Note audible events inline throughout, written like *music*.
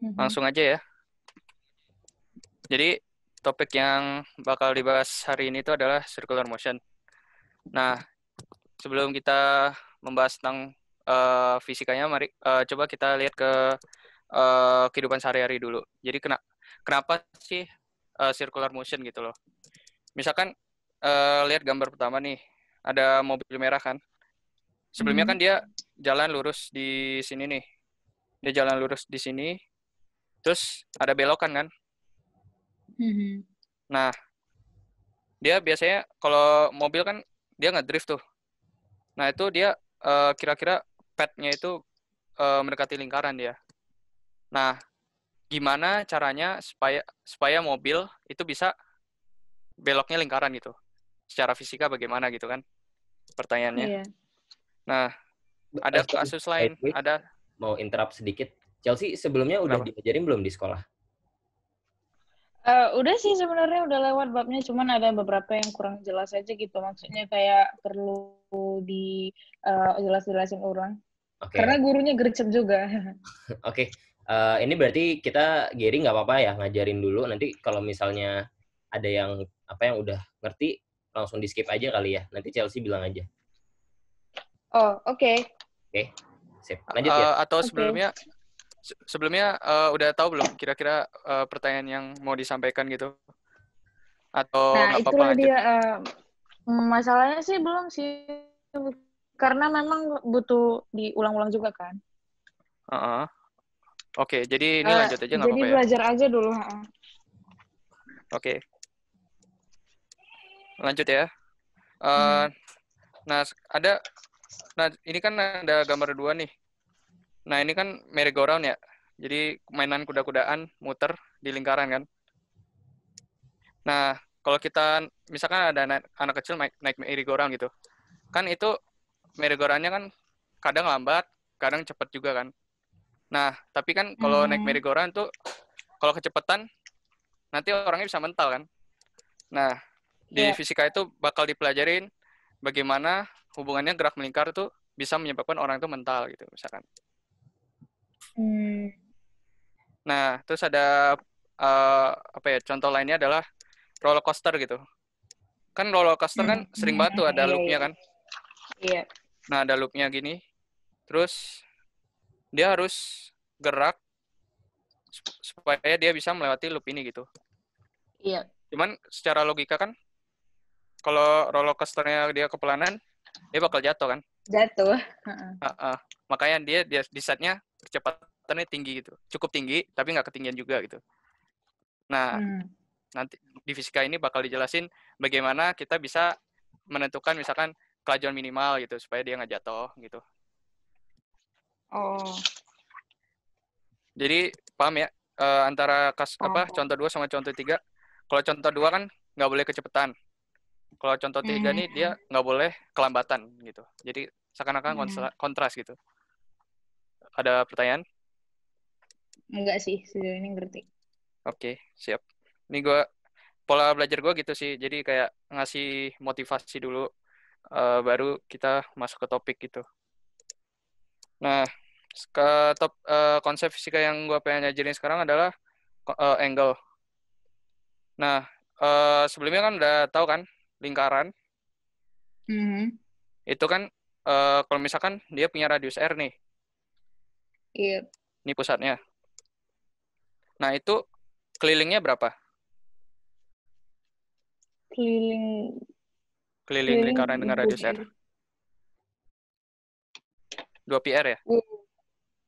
hmm Langsung aja ya. Jadi topik yang bakal dibahas hari ini itu adalah circular motion. Nah, sebelum kita membahas tentang uh, fisikanya, mari uh, coba kita lihat ke uh, kehidupan sehari-hari dulu. Jadi kena, kenapa sih uh, circular motion gitu loh? Misalkan uh, lihat gambar pertama nih, ada mobil merah kan? Sebelumnya mm-hmm. kan dia jalan lurus di sini nih. Dia jalan lurus di sini, terus ada belokan kan mm-hmm. nah dia biasanya kalau mobil kan dia nggak drift tuh nah itu dia uh, kira-kira padnya itu uh, mendekati lingkaran dia nah gimana caranya supaya supaya mobil itu bisa beloknya lingkaran gitu secara fisika bagaimana gitu kan pertanyaannya yeah. nah ada kasus lain ada mau interrupt sedikit Chelsea sebelumnya udah Kenapa? diajarin belum di sekolah? Uh, udah sih sebenarnya udah lewat babnya, cuman ada beberapa yang kurang jelas aja gitu. Maksudnya kayak perlu di uh, eh, jelas-jelasin orang. Okay. Karena gurunya gercep juga. *laughs* Oke, okay. uh, eh, ini berarti kita Giri nggak apa-apa ya ngajarin dulu. Nanti kalau misalnya ada yang apa yang udah ngerti langsung di skip aja kali ya. Nanti Chelsea bilang aja. Oh oke. Okay. Oke, okay. sip. Lanjut uh, ya. Atau sebelumnya okay sebelumnya uh, udah tahu belum kira-kira uh, pertanyaan yang mau disampaikan gitu? Atau nah, apa-apa dia uh, masalahnya sih belum sih karena memang butuh diulang-ulang juga kan. Uh -uh. Oke, okay, jadi ini lanjut aja nggak apa-apa ya? Jadi belajar aja dulu. Oke. Okay. Lanjut ya. Uh, hmm. Nah, ada, nah ini kan ada gambar dua nih. Nah ini kan merry-go-round ya, jadi mainan kuda-kudaan muter di lingkaran kan. Nah kalau kita misalkan ada anak, anak kecil naik, naik merry-go-round gitu, kan itu merry-go-roundnya kan kadang lambat, kadang cepat juga kan. Nah tapi kan kalau hmm. naik merry-go-round tuh kalau kecepatan nanti orangnya bisa mental kan. Nah di yeah. fisika itu bakal dipelajarin bagaimana hubungannya gerak melingkar tuh bisa menyebabkan orang itu mental gitu misalkan. Hmm. Nah, terus ada uh, apa ya? Contoh lainnya adalah roller coaster gitu. Kan roller coaster kan hmm. kan sering banget tuh ada iya, iya. loopnya kan. Iya. Nah, ada loopnya gini. Terus dia harus gerak supaya dia bisa melewati loop ini gitu. Iya. Cuman secara logika kan kalau roller coasternya dia kepelanan, dia bakal jatuh kan? Jatuh. Uh -uh. Uh -uh. Makanya dia dia di percepatannya tinggi gitu cukup tinggi tapi nggak ketinggian juga gitu nah hmm. nanti di fisika ini bakal dijelasin bagaimana kita bisa menentukan misalkan kelajuan minimal gitu supaya dia nggak jatuh gitu oh jadi paham ya e, antara kas oh. apa contoh dua sama contoh tiga kalau contoh dua kan nggak boleh kecepatan kalau contoh tiga mm nih dia nggak boleh kelambatan gitu jadi seakan-akan hmm. kontras gitu ada pertanyaan? Enggak sih, sejauh ini ngerti. Oke, okay, siap. Ini gue, pola belajar gue gitu sih. Jadi kayak ngasih motivasi dulu, uh, baru kita masuk ke topik gitu. Nah, ke top, uh, konsep fisika yang gue pengen ajarin sekarang adalah uh, angle. Nah, uh, sebelumnya kan udah tahu kan, lingkaran. Mm -hmm. Itu kan, uh, kalau misalkan dia punya radius R nih, Iya. Ini pusatnya. Nah, itu kelilingnya berapa? Keliling keliling, keliling lingkaran dengan radius R. 2 PR ya? Uh,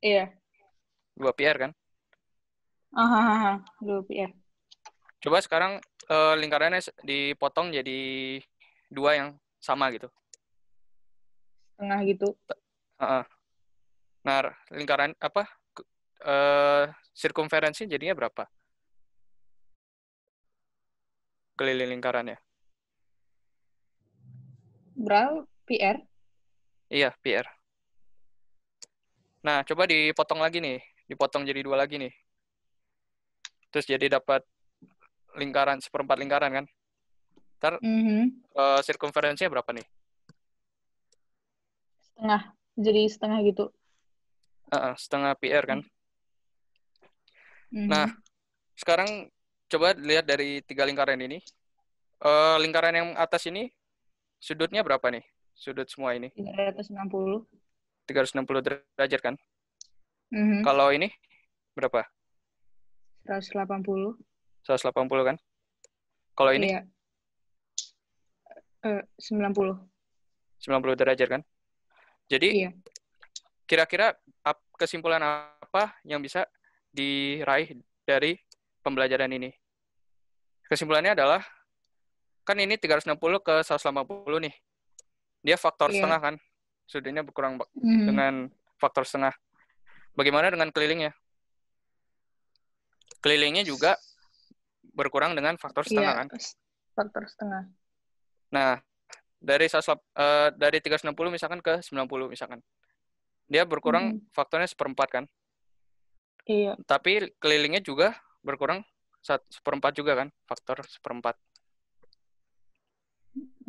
iya. 2 PR kan? Aha, ah, aha, aha. 2 PR. Coba sekarang uh, lingkarannya dipotong jadi dua yang sama gitu. Setengah gitu. Uh -uh. Nah, lingkaran apa? Uh, jadinya berapa? Keliling lingkarannya. Berapa? PR? Iya, PR. Nah, coba dipotong lagi nih. Dipotong jadi dua lagi nih. Terus jadi dapat lingkaran, seperempat lingkaran kan? Ntar mm -hmm. uh, berapa nih? Setengah. Jadi setengah gitu uh, setengah PR kan. Mm-hmm. Nah, sekarang coba lihat dari tiga lingkaran ini. Uh, lingkaran yang atas ini sudutnya berapa nih? Sudut semua ini? 360. 360 derajat kan? Mm-hmm. Kalau ini berapa? 180. 180 kan? Kalau ini? Iya. Uh, 90. 90 derajat kan? Jadi iya. kira-kira kesimpulan apa yang bisa diraih dari pembelajaran ini? Kesimpulannya adalah kan ini 360 ke 180 nih. Dia faktor yeah. setengah kan. Sudutnya berkurang mm. dengan faktor setengah. Bagaimana dengan kelilingnya? Kelilingnya juga berkurang dengan faktor iya, setengah yeah, kan? Faktor setengah. Nah, dari 100, uh, eh, dari 360 misalkan ke 90 misalkan. Dia berkurang hmm. faktornya seperempat kan? Iya. Tapi kelilingnya juga berkurang seperempat juga kan? Faktor seperempat.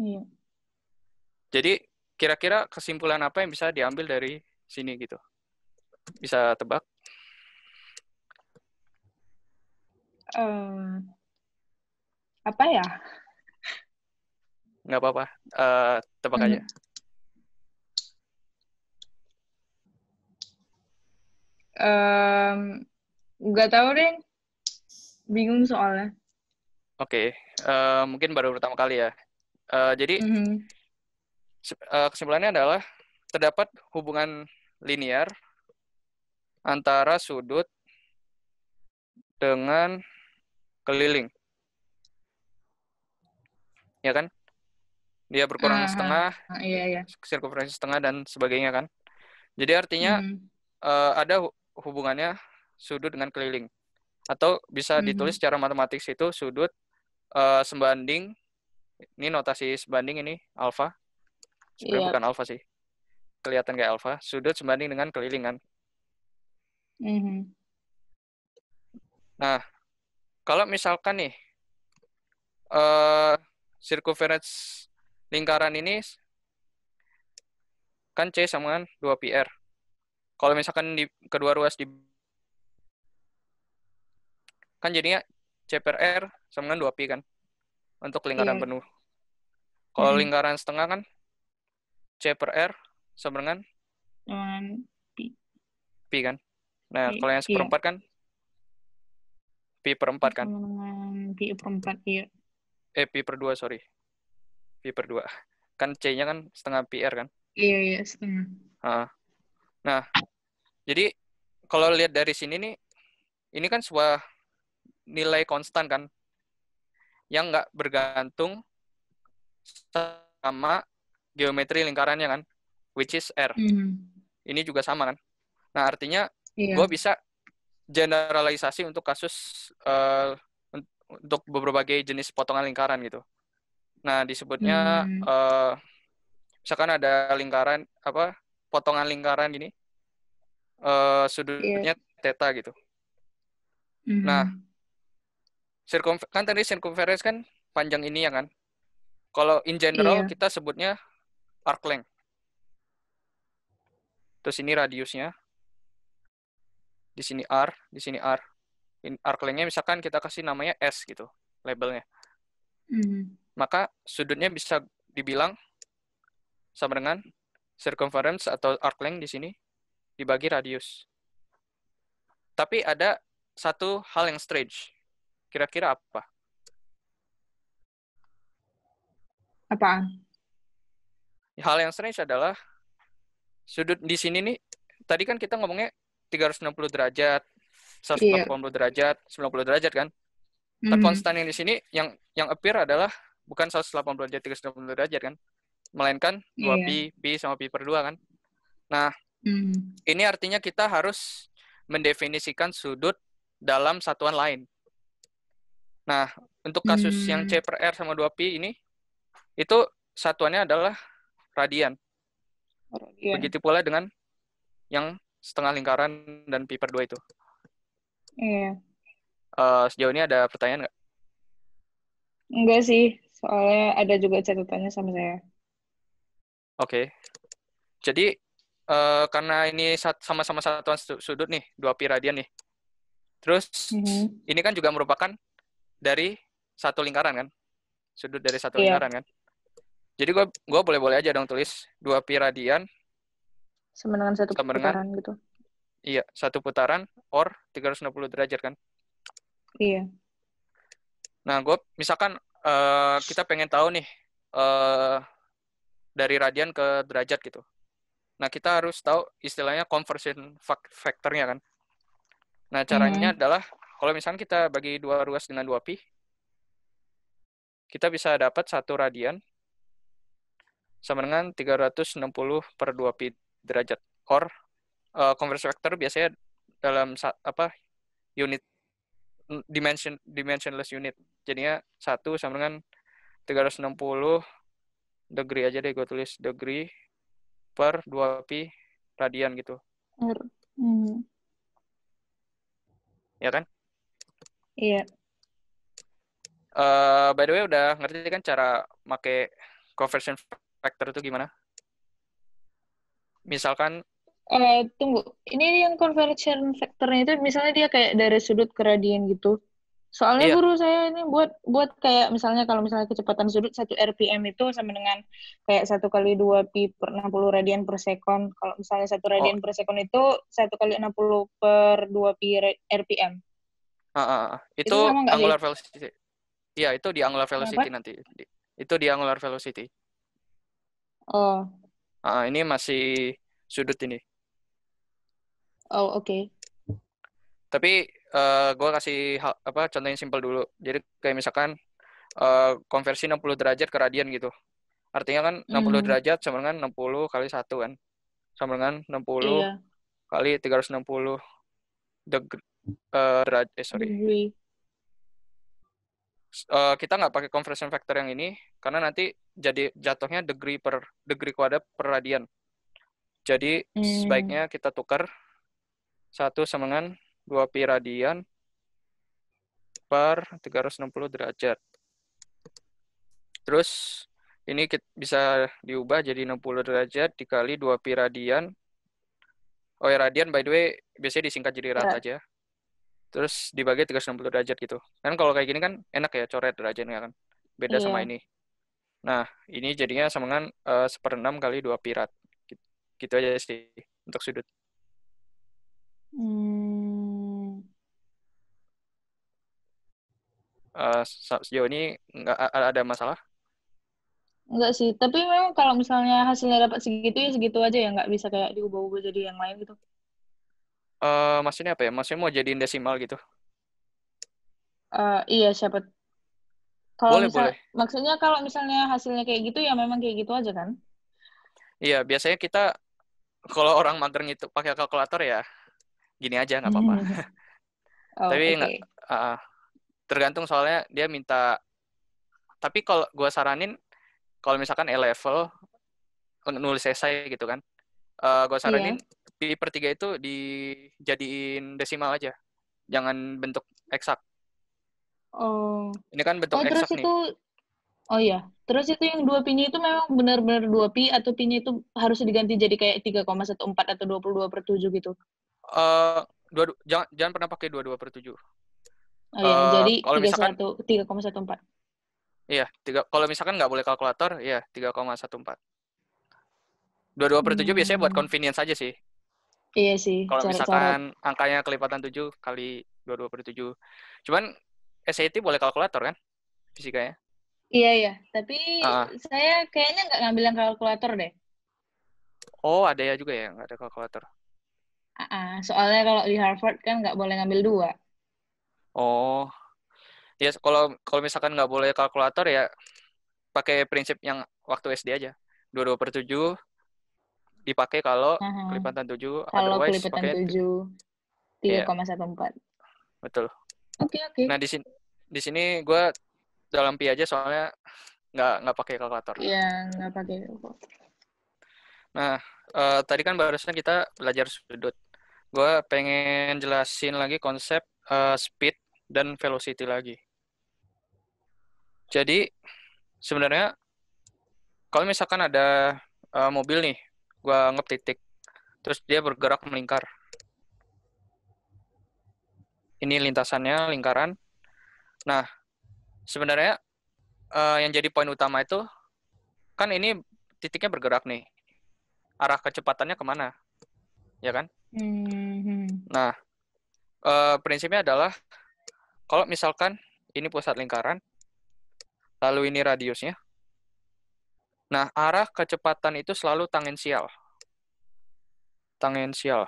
Iya. Jadi kira-kira kesimpulan apa yang bisa diambil dari sini gitu? Bisa tebak? Uh, apa ya? Nggak apa-apa. Uh, tebak hmm. aja. Um, tahu deh, bingung soalnya. Oke, okay. uh, eh, mungkin baru pertama kali ya. Uh, jadi mm -hmm. uh, kesimpulannya adalah terdapat hubungan linear antara sudut dengan keliling. Ya kan? Dia berkurang uh, setengah, uh, iya, iya. sirkumferensi setengah dan sebagainya kan. Jadi artinya mm. uh, ada hubungannya sudut dengan keliling. Atau bisa mm-hmm. ditulis secara matematis itu sudut uh, sebanding ini notasi sebanding ini alfa. Sebenarnya yeah. bukan alfa sih. Kelihatan kayak alfa, sudut sebanding dengan kelilingan. Mm-hmm. Nah, kalau misalkan nih uh, circumference lingkaran ini kan C sama dengan 2 PR kalau misalkan di kedua ruas di kan jadinya c per r sama dengan 2 p kan untuk lingkaran yeah. penuh. Kalau hmm. lingkaran setengah kan C per R sama dengan dengan p Pi kan. Nah, iya, kalau yang iya. seperempat yeah. kan p per 4 kan. P per 4 iya. Eh p per 2 sorry. p per 2. Kan C-nya kan setengah pi R kan? Iya iya setengah. Heeh. Nah, jadi kalau lihat dari sini nih, ini kan sebuah nilai konstan kan, yang nggak bergantung sama geometri lingkarannya kan, which is R. Hmm. Ini juga sama kan. Nah, artinya yeah. gue bisa generalisasi untuk kasus uh, untuk berbagai jenis potongan lingkaran gitu. Nah, disebutnya hmm. uh, misalkan ada lingkaran apa potongan lingkaran gini uh, sudutnya yeah. theta gitu mm-hmm. nah sirkum kan tadi circumference kan panjang ini ya kan kalau in general yeah. kita sebutnya arc length terus ini radiusnya di sini r di sini r in arc length-nya misalkan kita kasih namanya s gitu labelnya mm-hmm. maka sudutnya bisa dibilang sama dengan circumference atau arc length di sini dibagi radius. Tapi ada satu hal yang strange. Kira-kira apa? Apa? Hal yang strange adalah sudut di sini nih, tadi kan kita ngomongnya 360 derajat, 180 iya. yeah. derajat, 90 derajat kan? Mm -hmm. konstan yang di sini yang yang appear adalah bukan 180 derajat, 360 derajat kan? melainkan dua pi yeah. pi sama pi per dua kan. Nah, mm. ini artinya kita harus mendefinisikan sudut dalam satuan lain. Nah, untuk kasus mm. yang hmm. C per R sama dua pi ini, itu satuannya adalah radian. radian. Begitu pula dengan yang setengah lingkaran dan pi per dua itu. Yeah. Iya. Uh, sejauh ini ada pertanyaan nggak? Enggak sih, soalnya ada juga catatannya sama saya. Oke. Okay. Jadi uh, karena ini sama-sama satuan sudut nih, dua pi radian nih. Terus mm -hmm. ini kan juga merupakan dari satu lingkaran kan? Sudut dari satu yeah. lingkaran kan? Jadi gue gua boleh-boleh aja dong tulis dua pi radian sama dengan satu sama putaran gitu. Iya, satu putaran or 360 derajat kan? Iya. Yeah. Nah, gue misalkan uh, kita pengen tahu nih uh, dari radian ke derajat gitu. Nah, kita harus tahu istilahnya conversion factornya kan. Nah, caranya hmm. adalah kalau misalnya kita bagi dua ruas dengan dua pi, kita bisa dapat satu radian sama dengan 360 per dua pi derajat. Or uh, conversion factor biasanya dalam apa unit dimension dimensionless unit. Jadinya satu sama dengan 360 degree aja deh gue tulis degree per 2 pi radian gitu. R. Hmm. Ya kan? Iya. Yeah. Uh, by the way udah ngerti kan cara make conversion factor itu gimana? Misalkan Eh, tunggu. Ini yang conversion factornya itu misalnya dia kayak dari sudut ke radian gitu. Soalnya iya. guru saya ini buat buat kayak misalnya kalau misalnya kecepatan sudut 1 RPM itu sama dengan kayak satu kali 2 pi per 60 radian per second. Kalau misalnya satu radian oh. per second itu satu kali 60 per 2 pi RPM. Ah, ah, ah. Itu, itu angular sih? velocity. Iya, itu di angular velocity Kenapa? nanti. Itu di angular velocity. Oh. Ah, ini masih sudut ini. Oh, oke. Okay. Tapi uh, eh, gue kasih hal, apa contoh yang simpel dulu. Jadi kayak misalkan uh, konversi 60 derajat ke radian gitu. Artinya kan 60 mm. derajat sama dengan 60 kali satu kan. Sama dengan 60 iya. kali 360 degree uh, derajat eh sorry. Uh, kita nggak pakai conversion factor yang ini karena nanti jadi jatuhnya degree per degree kuadrat per radian. Jadi mm. sebaiknya kita tukar satu sama dengan 2 pi radian per 360 derajat. Terus ini kita bisa diubah jadi 60 derajat dikali 2 pi radian. Oh ya radian by the way biasanya disingkat jadi rad ya. aja. Terus dibagi 360 derajat gitu. Kan kalau kayak gini kan enak ya coret derajatnya kan. Beda iya. sama ini. Nah, ini jadinya sama dengan uh, eh, 1 6 kali 2 pi rad. Gitu, gitu aja sih untuk sudut. Hmm. uh, sejauh ini nggak ada masalah? Enggak sih, tapi memang kalau misalnya hasilnya dapat segitu ya segitu aja ya, nggak bisa kayak diubah-ubah jadi yang lain gitu. Uh, maksudnya apa ya? Maksudnya mau jadiin desimal gitu? Uh, iya, siapa? Kalau boleh, misal, boleh. Maksudnya kalau misalnya hasilnya kayak gitu ya memang kayak gitu aja kan? Iya, biasanya kita kalau orang mager itu pakai kalkulator ya gini aja nggak apa-apa. *laughs* oh, Tapi nggak uh, tergantung soalnya dia minta tapi kalau gue saranin kalau misalkan A level nulis esai gitu kan uh, eh, gue iya. saranin yeah. pi per itu dijadiin desimal aja jangan bentuk eksak oh ini kan bentuk oh, eksak nih. oh iya terus itu yang dua pinya itu memang benar-benar dua pi atau pinya itu harus diganti jadi kayak 3,14 atau 22 per 7 gitu uh, dua, jangan jangan pernah pakai 22 per 7 Oh, iya, uh, jadi misalkan 3,14. Iya, tiga kalau misalkan nggak boleh kalkulator, iya 3,14. 22 per 7 hmm. biasanya buat hmm. convenience aja sih. Iya sih. Kalau misalkan angkanya kelipatan 7 kali 22 per 7. Cuman SAT boleh kalkulator kan? Fisikanya. Iya, iya. Tapi uh. saya kayaknya nggak ngambil yang kalkulator deh. Oh, ada ya juga ya? Nggak ada kalkulator. Uh -uh. Soalnya kalau di Harvard kan nggak boleh ngambil dua. Oh, ya kalau kalau misalkan nggak boleh kalkulator ya pakai prinsip yang waktu SD aja. 22 per 7 dipakai kalau -huh. Mm-hmm. kelipatan 7. Kalau kelipatan 7, 3,14. Yeah. Betul. Oke, okay, oke. Okay. Nah, di sini di sini gue dalam pi aja soalnya nggak nggak pakai kalkulator. Iya, nggak pakai Nah, uh, tadi kan barusan kita belajar sudut. Gue pengen jelasin lagi konsep uh, speed dan velocity lagi. Jadi sebenarnya kalau misalkan ada uh, mobil nih, gua anggap titik, terus dia bergerak melingkar. Ini lintasannya lingkaran. Nah, sebenarnya uh, yang jadi poin utama itu kan ini titiknya bergerak nih, arah kecepatannya kemana, ya kan? Mm -hmm. Nah, uh, prinsipnya adalah kalau misalkan ini pusat lingkaran, lalu ini radiusnya. Nah, arah kecepatan itu selalu tangensial. Tangensial.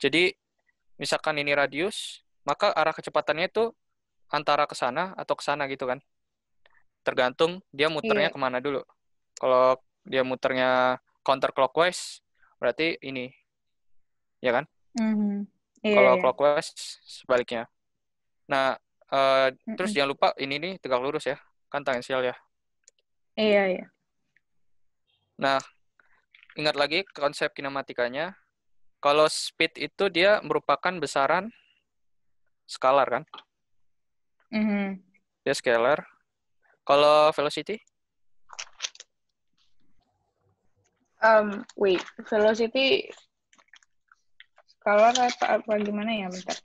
Jadi, misalkan ini radius, maka arah kecepatannya itu antara ke sana atau ke sana gitu kan. Tergantung dia muternya yeah. kemana dulu. Kalau dia muternya counterclockwise, berarti ini. Ya kan? Mm -hmm. Yeah, Kalau iya. clockwise sebaliknya. Nah, uh, mm -hmm. terus jangan lupa ini nih tegak lurus ya. Kan tangensial ya. Iya, yeah, iya. Yeah. Nah, ingat lagi konsep kinematikanya. Kalau speed itu dia merupakan besaran skalar kan? Mm -hmm. Dia scalar. Kalau velocity? Um, wait, velocity kalau apa, apa gimana ya bentar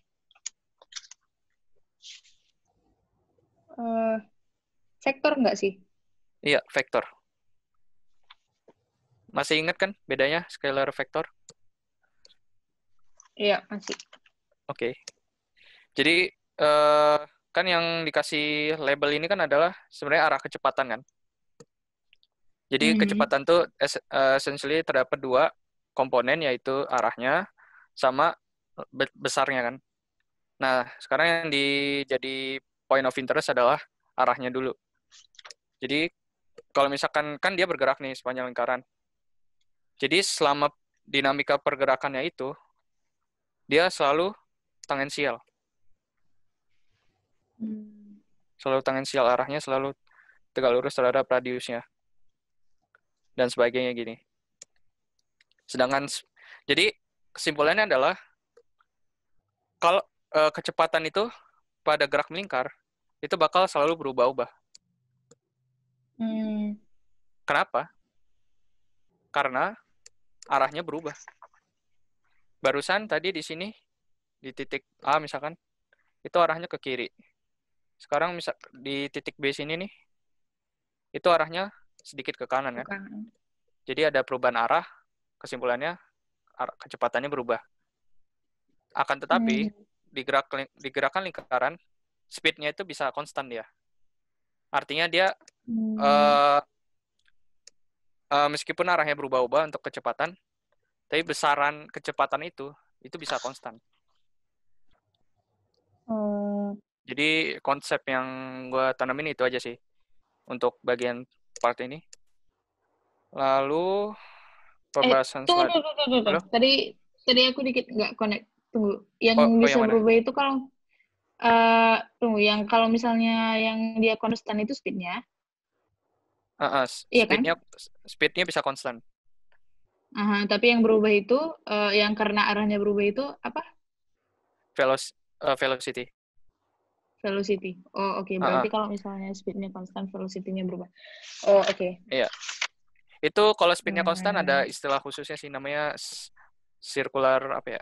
uh, eh, sektor nggak sih iya vektor masih ingat kan bedanya scalar vektor iya masih oke okay. jadi uh, kan yang dikasih label ini kan adalah sebenarnya arah kecepatan kan jadi mm -hmm. kecepatan tuh eh, essentially terdapat dua komponen yaitu arahnya sama besarnya kan. Nah, sekarang yang di, jadi point of interest adalah arahnya dulu. Jadi, kalau misalkan kan dia bergerak nih sepanjang lingkaran. Jadi, selama dinamika pergerakannya itu, dia selalu tangensial. Hmm. Selalu tangensial arahnya, selalu tegak lurus terhadap radiusnya. Dan sebagainya gini. Sedangkan, jadi kesimpulannya adalah kalau uh, kecepatan itu pada gerak melingkar itu bakal selalu berubah-ubah. Hmm. Kenapa? Karena arahnya berubah. Barusan tadi di sini di titik A misalkan itu arahnya ke kiri. Sekarang misal di titik B sini nih itu arahnya sedikit ke kanan kan. Jadi ada perubahan arah, kesimpulannya kecepatannya berubah. Akan tetapi hmm. digerak gerak lingkaran speednya itu bisa konstan ya. Artinya dia hmm. uh, uh, meskipun arahnya berubah-ubah untuk kecepatan, tapi besaran kecepatan itu itu bisa konstan. Hmm. Jadi konsep yang gue tanamin itu aja sih untuk bagian part ini. Lalu Eh, pembahasan eh, tunggu, tunggu, tunggu, tunggu. Tadi tadi aku dikit nggak connect. Tunggu. Yang oh, bisa oh, yang berubah mana? itu kalau uh, tunggu yang kalau misalnya yang dia konstan itu speednya. Uh, uh, speednya, iya kan? speednya bisa konstan. Uh, tapi yang berubah itu, uh, yang karena arahnya berubah itu apa? Veloc uh, velocity. Velocity. Oh oke. Okay. Berarti uh, uh. kalau misalnya speednya konstan, velocity-nya berubah. Oh oke. Okay. Iya. Itu kalau spinnya hmm, konstan hmm, ada hmm. istilah khususnya sih namanya circular apa ya?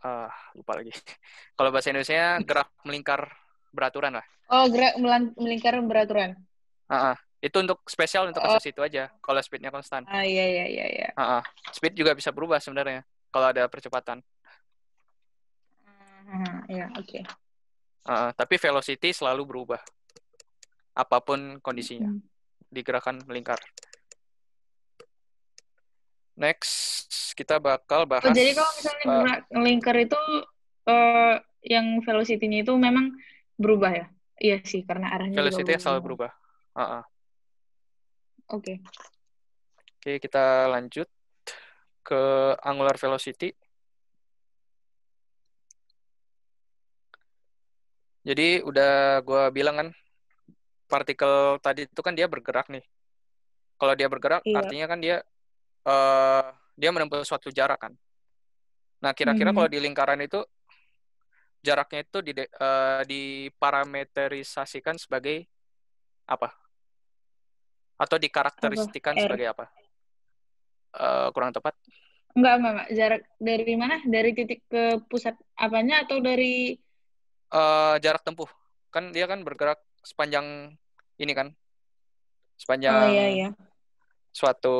Uh, lupa lagi. *laughs* kalau bahasa Indonesia gerak melingkar beraturan lah. Oh, gerak melingkar beraturan. Uh -uh. Itu untuk spesial untuk kasus oh. itu aja. Kalau speednya konstan. Ah iya iya iya. iya. Uh -uh. Speed juga bisa berubah sebenarnya kalau ada percepatan. Uh, ya, oke. Okay. Uh, tapi velocity selalu berubah. Apapun kondisinya. Hmm. Digerakkan melingkar next kita bakal bahas. Oh, jadi kalau misalnya uh, eh, linker itu uh, yang velocity-nya itu memang berubah ya? Iya sih, karena arahnya velocity juga selalu berubah. Uh -uh. Oke. Okay. Oke, kita lanjut ke angular velocity. Jadi udah gue bilang kan, partikel tadi itu kan dia bergerak nih. Kalau dia bergerak, iya. artinya kan dia uh, dia menempuh suatu jarak kan. Nah kira-kira hmm. kalau di lingkaran itu jaraknya itu di, uh, diparameterisasikan sebagai apa? Atau dikarakteristikan apa? sebagai apa? Uh, kurang tepat. Enggak, enggak, enggak. Jarak dari mana? Dari titik ke pusat apanya atau dari uh, jarak tempuh? Kan dia kan bergerak sepanjang ini kan. Sepanjang oh, iya, iya suatu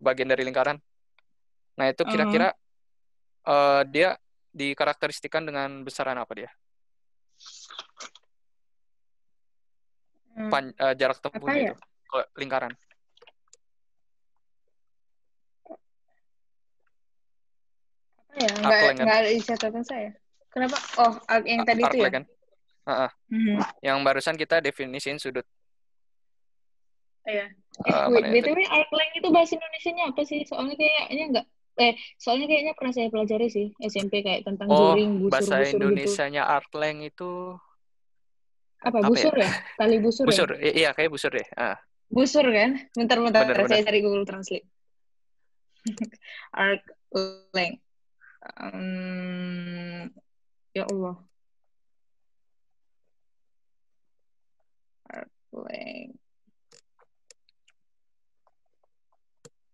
bagian dari lingkaran. Nah, itu hmm. kira-kira uh eh, -huh. uh, dia dikarakteristikan dengan besaran apa dia? Hmm. Pan, uh, jarak tempuhnya ya? itu ke lingkaran. Apa ya? Enggak, enggak ada di catatan saya. Kenapa? Oh, yang tadi itu ya? Uh Uh Mm Hmm. Yang barusan kita definisiin sudut Iya. Uh, btw, outline itu bahasa Indonesia-nya apa sih? Soalnya kayaknya enggak eh soalnya kayaknya pernah saya pelajari sih SMP kayak tentang oh, juring busur bahasa busur nya gitu. itu apa, apa busur ya? ya tali busur ya? busur ya? iya kayak busur deh ya. ah. busur kan bentar bentar, bentar, bentar. saya cari Google Translate *laughs* artleng um, ya Allah artleng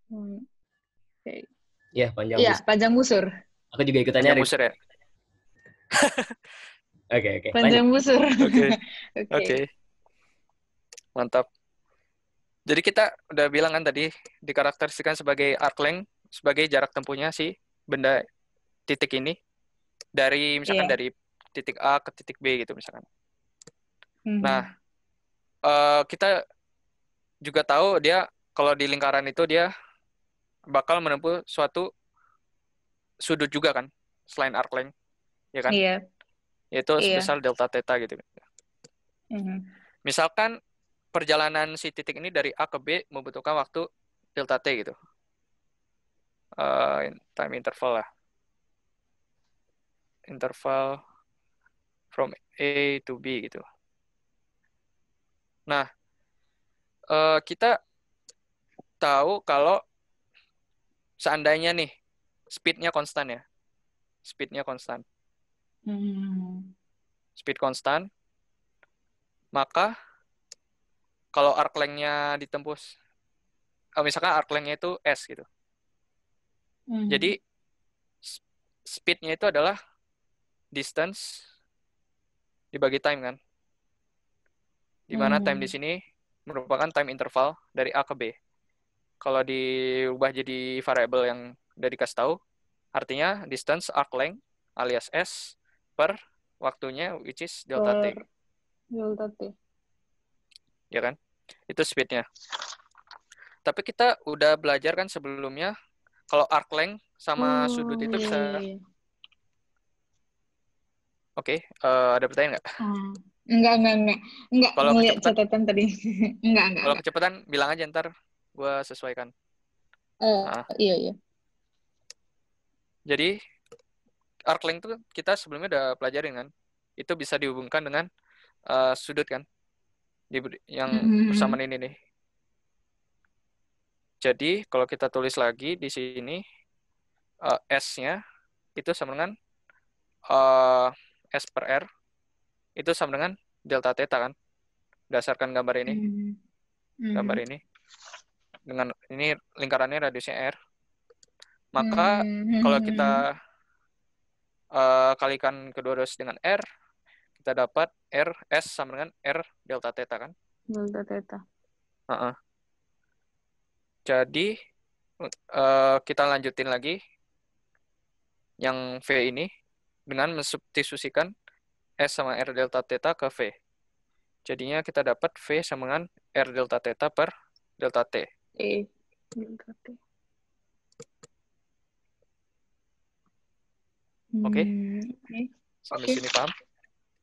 Hmm. ya Iya, panjang Iya, panjang busur. Aku juga ikutan panjang busur ya? *laughs* Oke, oke. Okay, okay. Panjang Lanjut. busur. *laughs* Oke. Oke. Okay. Mantap. Jadi kita udah bilang kan tadi dikarakterisikan sebagai arc length, sebagai jarak tempuhnya si benda titik ini dari misalkan yeah. dari titik A ke titik B gitu misalkan. Mm-hmm. Nah, uh, kita juga tahu dia kalau di lingkaran itu dia bakal menempuh suatu sudut juga kan selain arc length ya kan iya yaitu iya. sebesar delta theta gitu mm-hmm. misalkan perjalanan si titik ini dari A ke B membutuhkan waktu delta t gitu uh, time interval lah interval from A to B gitu nah uh, kita tahu kalau seandainya nih speednya konstan ya speednya konstan hmm. speed konstan maka kalau arc length ditembus oh, misalkan arc length itu s gitu hmm. jadi speednya itu adalah distance dibagi time kan dimana hmm. time di hmm. sini merupakan time interval dari a ke b kalau diubah jadi variable yang udah dikasih tahu, artinya distance arc length alias S per waktunya which is delta T. Delta T. Ya kan? Itu speednya. Tapi kita udah belajar kan sebelumnya kalau arc length sama oh, sudut itu iya, bisa iya, iya. Oke, okay, uh, eh, ada pertanyaan nggak? Hmm. Enggak, enggak, enggak. Enggak, kalau ngeliat catatan tadi. enggak, *laughs* enggak. Kalau kecepatan, bilang aja ntar gue sesuaikan uh, nah. iya iya jadi arc length tuh kita sebelumnya udah pelajarin kan itu bisa dihubungkan dengan uh, sudut kan di, yang mm-hmm. bersamaan ini nih jadi kalau kita tulis lagi di sini uh, s-nya itu sama dengan uh, s per r itu sama dengan delta theta kan dasarkan gambar ini mm-hmm. mm-hmm. gambar ini dengan ini lingkarannya radiusnya R. Maka hmm. hmm kalau hmm, kita uh, kalikan kedua radius dengan R, kita dapat R S sama dengan R delta theta kan? Delta theta. Uh -uh. Jadi uh, kita lanjutin lagi yang V ini dengan mensubstitusikan S sama R delta theta ke V. Jadinya kita dapat V sama dengan R delta theta per delta T. Oke. Okay. Mm, eh, Sampai okay. sini paham? Oke.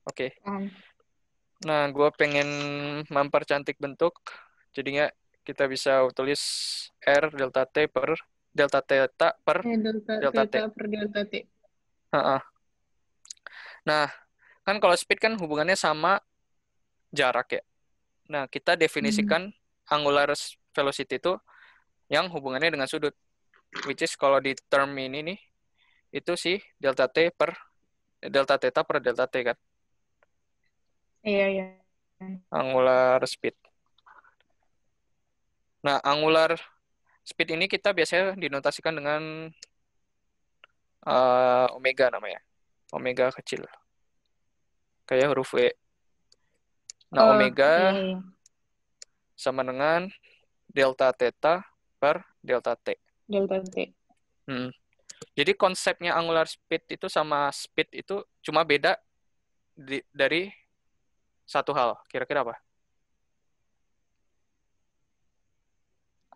Okay. Nah, gue pengen mempercantik bentuk, jadinya kita bisa tulis R delta T per delta theta per eh, delta delta, delta T. per delta T. Nah, kan kalau speed kan hubungannya sama jarak ya. Nah, kita definisikan hmm. angular velocity itu yang hubungannya dengan sudut. Which is kalau di term ini nih, itu sih delta T per delta theta per delta T kan. Iya, iya. Angular speed. Nah, angular speed ini kita biasanya dinotasikan dengan uh, omega namanya. Omega kecil. Kayak huruf W. Nah, oh, omega okay. Iya, iya. sama dengan delta theta per delta t. Delta t. Hmm. Jadi konsepnya angular speed itu sama speed itu cuma beda di, dari satu hal. Kira-kira apa?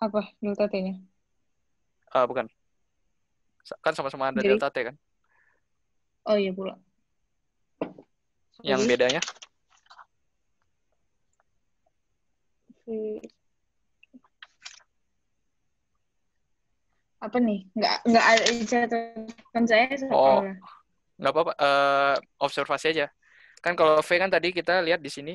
Apa delta t-nya? uh, ah, bukan. Kan sama-sama ada Jadi... delta t kan? Oh iya pula. Yang bedanya? apa nih nggak nggak ada catatan saya oh nggak apa-apa uh, observasi aja kan kalau V kan tadi kita lihat di sini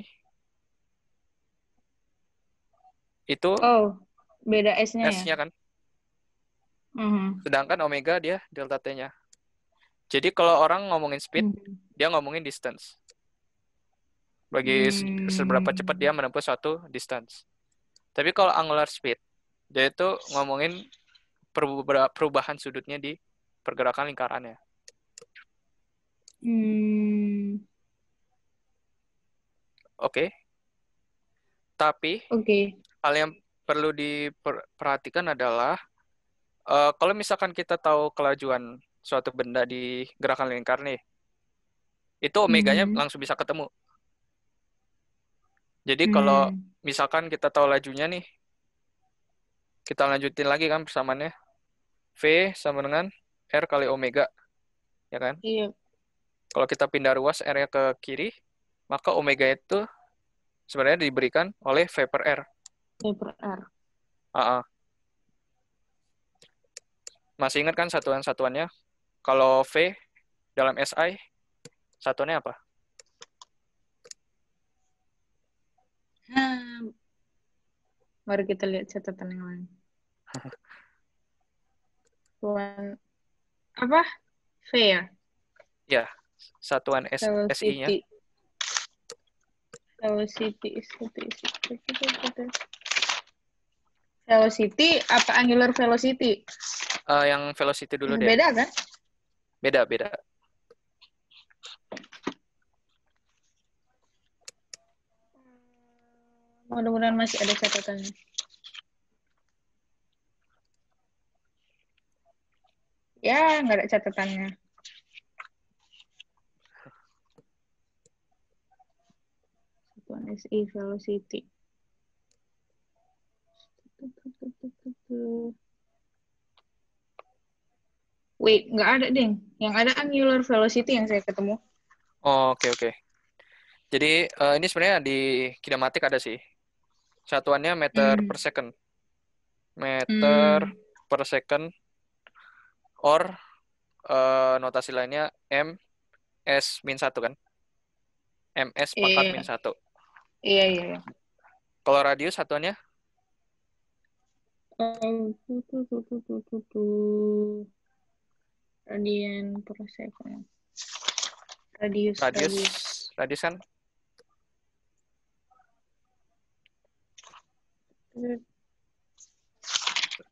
itu oh beda S-nya ya? S-nya ya? kan mm -hmm. sedangkan omega dia delta T-nya jadi kalau orang ngomongin speed mm -hmm. dia ngomongin distance bagi -hmm. seberapa cepat dia menempuh suatu distance tapi kalau angular speed dia itu ngomongin perubahan sudutnya di pergerakan lingkarannya. Hmm. Oke. Okay. Tapi okay. hal yang perlu diperhatikan adalah uh, kalau misalkan kita tahu kelajuan suatu benda di gerakan lingkar nih, itu omeganya hmm. langsung bisa ketemu. Jadi hmm. kalau misalkan kita tahu lajunya nih, kita lanjutin lagi kan persamaannya. V sama dengan R kali omega. Ya kan? Iya. Kalau kita pindah ruas r ke kiri, maka omega itu sebenarnya diberikan oleh V per R. V per R. Uh Masih ingat kan satuan-satuannya? Kalau V dalam SI, satuannya apa? Hmm. Mari kita lihat catatan yang lain. *laughs* satuan apa V ya? Ya, satuan S SI-nya. Velocity, velocity, velocity apa angular velocity? Uh, yang velocity dulu beda, deh. Beda kan? Beda, beda. Mudah-mudahan masih ada catatannya. Ya, nggak ada catatannya. Satuan SI velocity. Wait, nggak ada, Ding. Yang ada angular velocity yang saya ketemu. Oke, oh, oke. Okay, okay. Jadi, uh, ini sebenarnya di kinematik ada sih. Satuannya meter hmm. per second. Meter hmm. per second or uh, notasi lainnya M S min satu kan? M S pangkat iya. min satu. Iya iya. iya. Kalau eh, radius satuannya? Radian per second. Radius. Radius. Radius kan?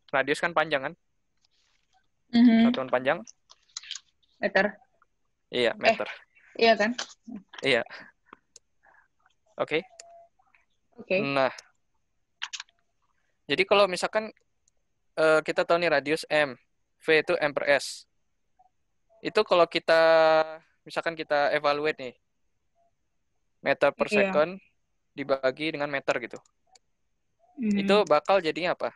Radius kan panjang kan? Mm-hmm. Satuan panjang? Meter. Iya, eh, meter. Eh, iya kan? Iya. Oke. Okay. Oke. Okay. Nah, jadi kalau misalkan uh, kita tahu nih radius m, v itu m per s. Itu kalau kita misalkan kita evaluate nih meter per iya. second dibagi dengan meter gitu. Mm. Itu bakal jadinya apa?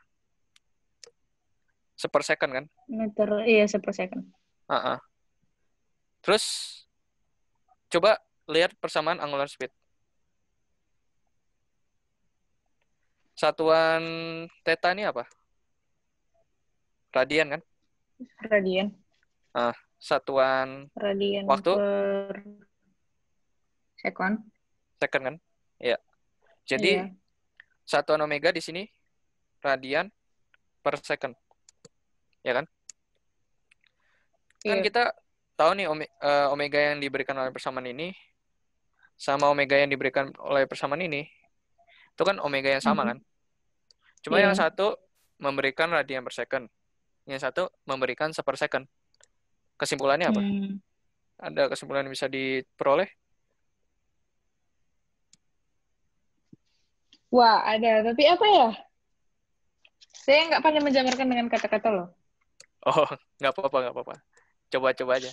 seper second kan? Meter, iya seper second. Uh -uh. Terus coba lihat persamaan angular speed. Satuan theta ini apa? Radian kan? Radian. Ah, satuan radian waktu per second. Second kan? Iya. Jadi iya. satuan omega di sini radian per second ya kan? Kan iya. kita tahu nih eh, omega yang diberikan oleh persamaan ini sama omega yang diberikan oleh persamaan ini itu kan omega yang sama mm -hmm. kan? Cuma yeah. yang satu memberikan radian per second, yang satu memberikan seper second. Kesimpulannya apa? Mm. Ada kesimpulan yang bisa diperoleh? Wah, ada. Tapi apa ya? Saya nggak pandai menjabarkan dengan kata-kata loh. Oh, *laughs* nggak apa-apa, nggak apa-apa. Coba-coba aja.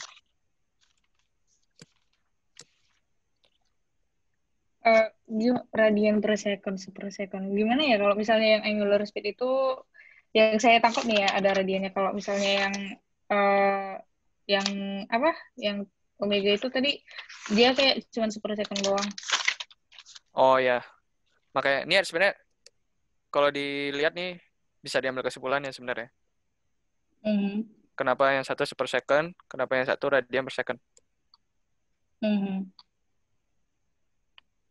Uh, radian per second, per second. Gimana ya kalau misalnya yang angular speed itu yang saya tangkap nih ya ada radiannya kalau misalnya yang uh, yang apa yang omega itu tadi dia kayak cuma per second doang. Oh ya, makanya ini sebenarnya kalau dilihat nih bisa diambil kesimpulan ya sebenarnya hmm Kenapa yang satu per second? Kenapa yang satu radian per second? Mm-hmm.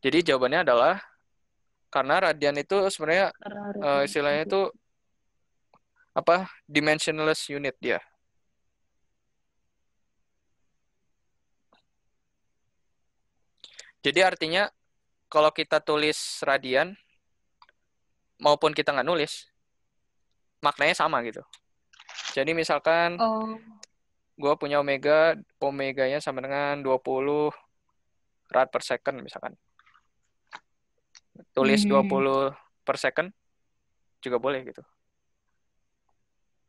Jadi jawabannya adalah karena radian itu sebenarnya uh, istilahnya itu apa dimensionless unit dia. Jadi artinya kalau kita tulis radian maupun kita nggak nulis maknanya sama gitu. Jadi misalkan oh. gue punya omega, omeganya sama dengan 20 rad per second misalkan. Tulis hmm. 20 per second juga boleh gitu.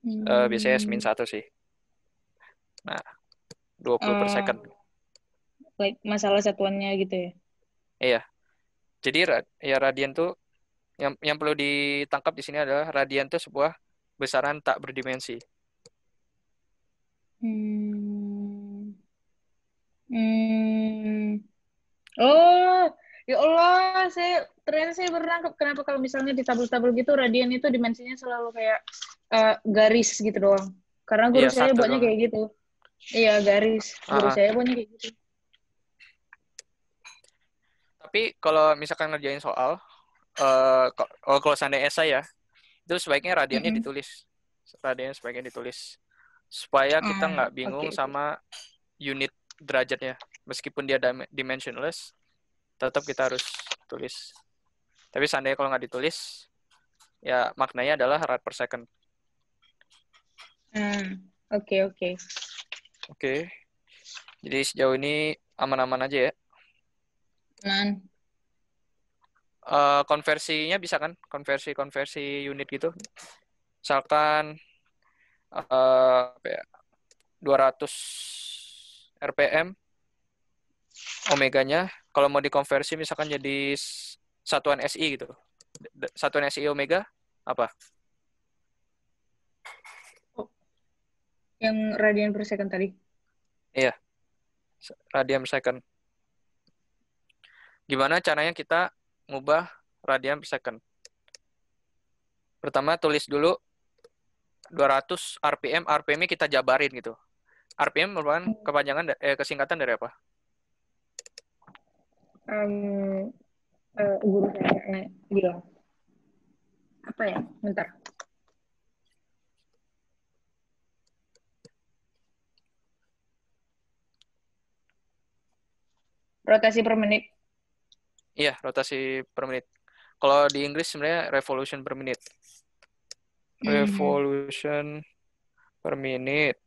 Eh, hmm. Uh, biasanya min satu sih. Nah, 20 uh, per oh. second. Like masalah satuannya gitu ya? Iya. Jadi ya radian tuh yang yang perlu ditangkap di sini adalah radian itu sebuah besaran tak berdimensi. Hmm. Hmm. Oh, ya Allah, saya ternyata saya berangkap kenapa kalau misalnya di tabel-tabel gitu radian itu dimensinya selalu kayak uh, garis gitu doang. Karena guru iya, saya buatnya kayak gitu. Iya, garis. Guru ah. saya buatnya kayak gitu. Tapi kalau misalkan ngerjain soal, uh, eh, kalau, oh, kalau seandainya esai ya, itu sebaiknya radiannya mm -hmm. ditulis. Radian sebaiknya ditulis supaya kita ah, nggak mm, bingung okay. sama unit derajatnya meskipun dia dimensionless tetap kita harus tulis tapi seandainya kalau nggak ditulis ya maknanya adalah rad per second hmm, oke oke oke jadi sejauh ini aman-aman aja ya aman uh, konversinya bisa kan konversi konversi unit gitu misalkan uh, apa ya 200 rpm omeganya kalau mau dikonversi misalkan jadi satuan SI gitu satuan SI omega apa oh, yang radian per second tadi iya radian per second gimana caranya kita ngubah radian per second pertama tulis dulu 200 RPM, rpm kita jabarin gitu. RPM merupakan hmm. kepanjangan eh, kesingkatan dari apa? Um, uh, guru saya nah, bilang apa ya? Bentar. Rotasi per menit. Iya, rotasi per menit. Kalau di Inggris sebenarnya revolution per menit. Hmm. revolution mm. per minute.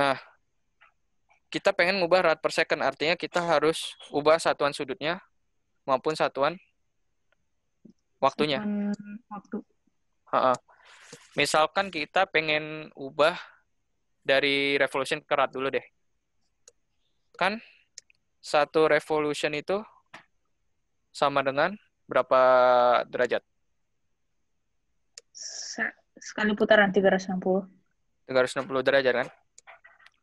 Nah, kita pengen ngubah rad per second, artinya kita harus ubah satuan sudutnya maupun satuan waktunya. Satuan waktu. Ha -ha. Misalkan kita pengen ubah dari revolution ke rad dulu deh. Kan satu revolution itu sama dengan berapa derajat? sekali putaran 360. 360 derajat kan?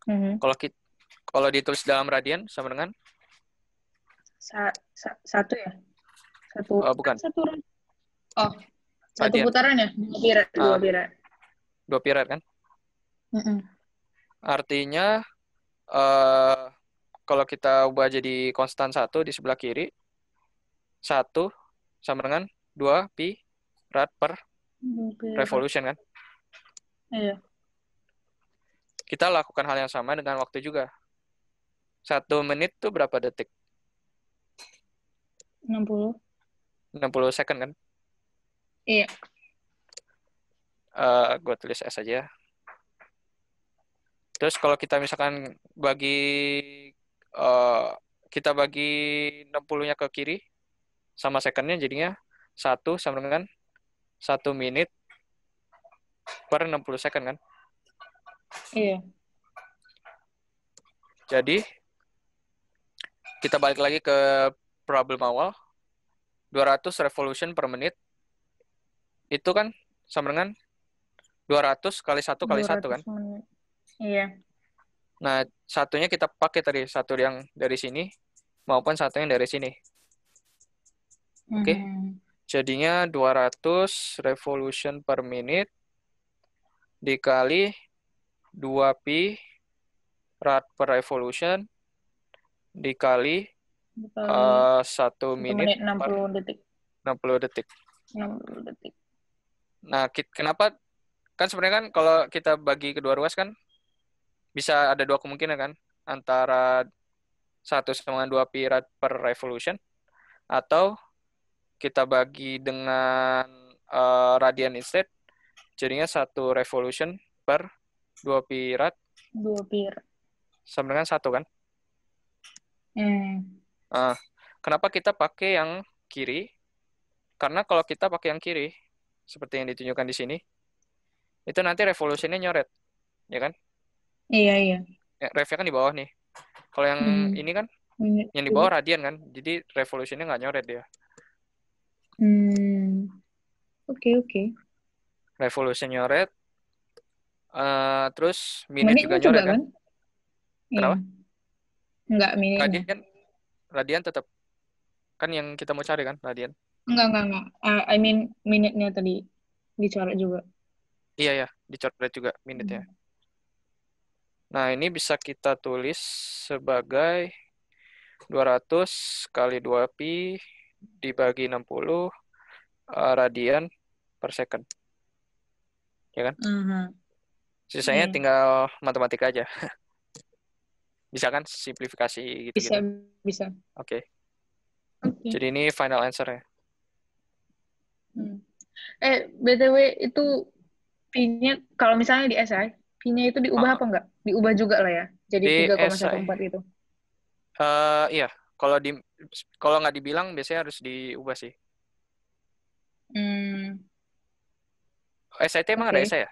Mm -hmm. Kalau kita kalau ditulis dalam radian sama dengan sa, sa, satu ya? Satu. Oh, bukan. Satu. Oh, satu radian. putaran ya? Dua pirat, dua uh, pirat. Dua pirat kan? Mm -hmm. Artinya uh, kalau kita ubah jadi konstan satu di sebelah kiri, satu sama dengan dua pi rad per Mimpi. Revolution kan? Iya. Kita lakukan hal yang sama dengan waktu juga. Satu menit tuh berapa detik? 60. 60 second kan? Iya. Uh, eh, gue tulis S aja. Ya. Terus kalau kita misalkan bagi uh, kita bagi 60-nya ke kiri sama secondnya jadinya 1 sama dengan satu menit per 60 second kan? Iya. Jadi kita balik lagi ke problem awal. 200 revolution per menit itu kan sama dengan 200 kali 1 kali 1 kan? Menit. Iya. Nah, satunya kita pakai tadi, satu yang dari sini maupun satu yang dari sini. Oke. Okay? Mm -hmm. Jadinya 200 revolution per minute dikali 2pi rad per revolution dikali eh, satu uh, menit, menit 60 detik. 60 detik. 60 detik. Nah, kita, kenapa kan sebenarnya kan kalau kita bagi kedua ruas kan bisa ada dua kemungkinan kan antara satu sama 2 pi rad per revolution atau kita bagi dengan uh, radian instead, jadinya satu revolution per dua pirat. Dua pir. Sama dengan satu kan? Hmm. Uh, kenapa kita pakai yang kiri? Karena kalau kita pakai yang kiri, seperti yang ditunjukkan di sini, itu nanti revolusinya nyoret, ya kan? Iya iya. Ya, kan di bawah nih. Kalau yang hmm. ini kan, yang di bawah radian kan, jadi revolusinya nggak nyoret dia. Hmm. Oke, okay, oke. Okay. Revolution eh, nyoret. Uh, terus minit, juga nyoret juga, kan? kan? Kenapa? Enggak, minit. Radian kan? Radian tetap kan yang kita mau cari kan, radian. Enggak, enggak, enggak. Uh, I mean minitnya tadi dicoret juga. Iya ya, dicoret juga minitnya. Hmm. Nah, ini bisa kita tulis sebagai 200 kali 2 pi dibagi 60 uh, eh, radian per second. Ya kan? Mm -hmm. Sisanya mm. tinggal matematika aja. *laughs* bisa kan simplifikasi gitu, -gitu. Bisa, bisa. Oke. Okay. Okay. Jadi ini final answer ya. Hmm. Eh, BTW itu P-nya kalau misalnya di SI, P-nya itu diubah ah. apa enggak? Diubah juga lah ya. Jadi 3,14 itu. Uh, iya, kalau di kalau nggak dibilang biasanya harus diubah sih. Hmm. SIT emang okay. ada ya?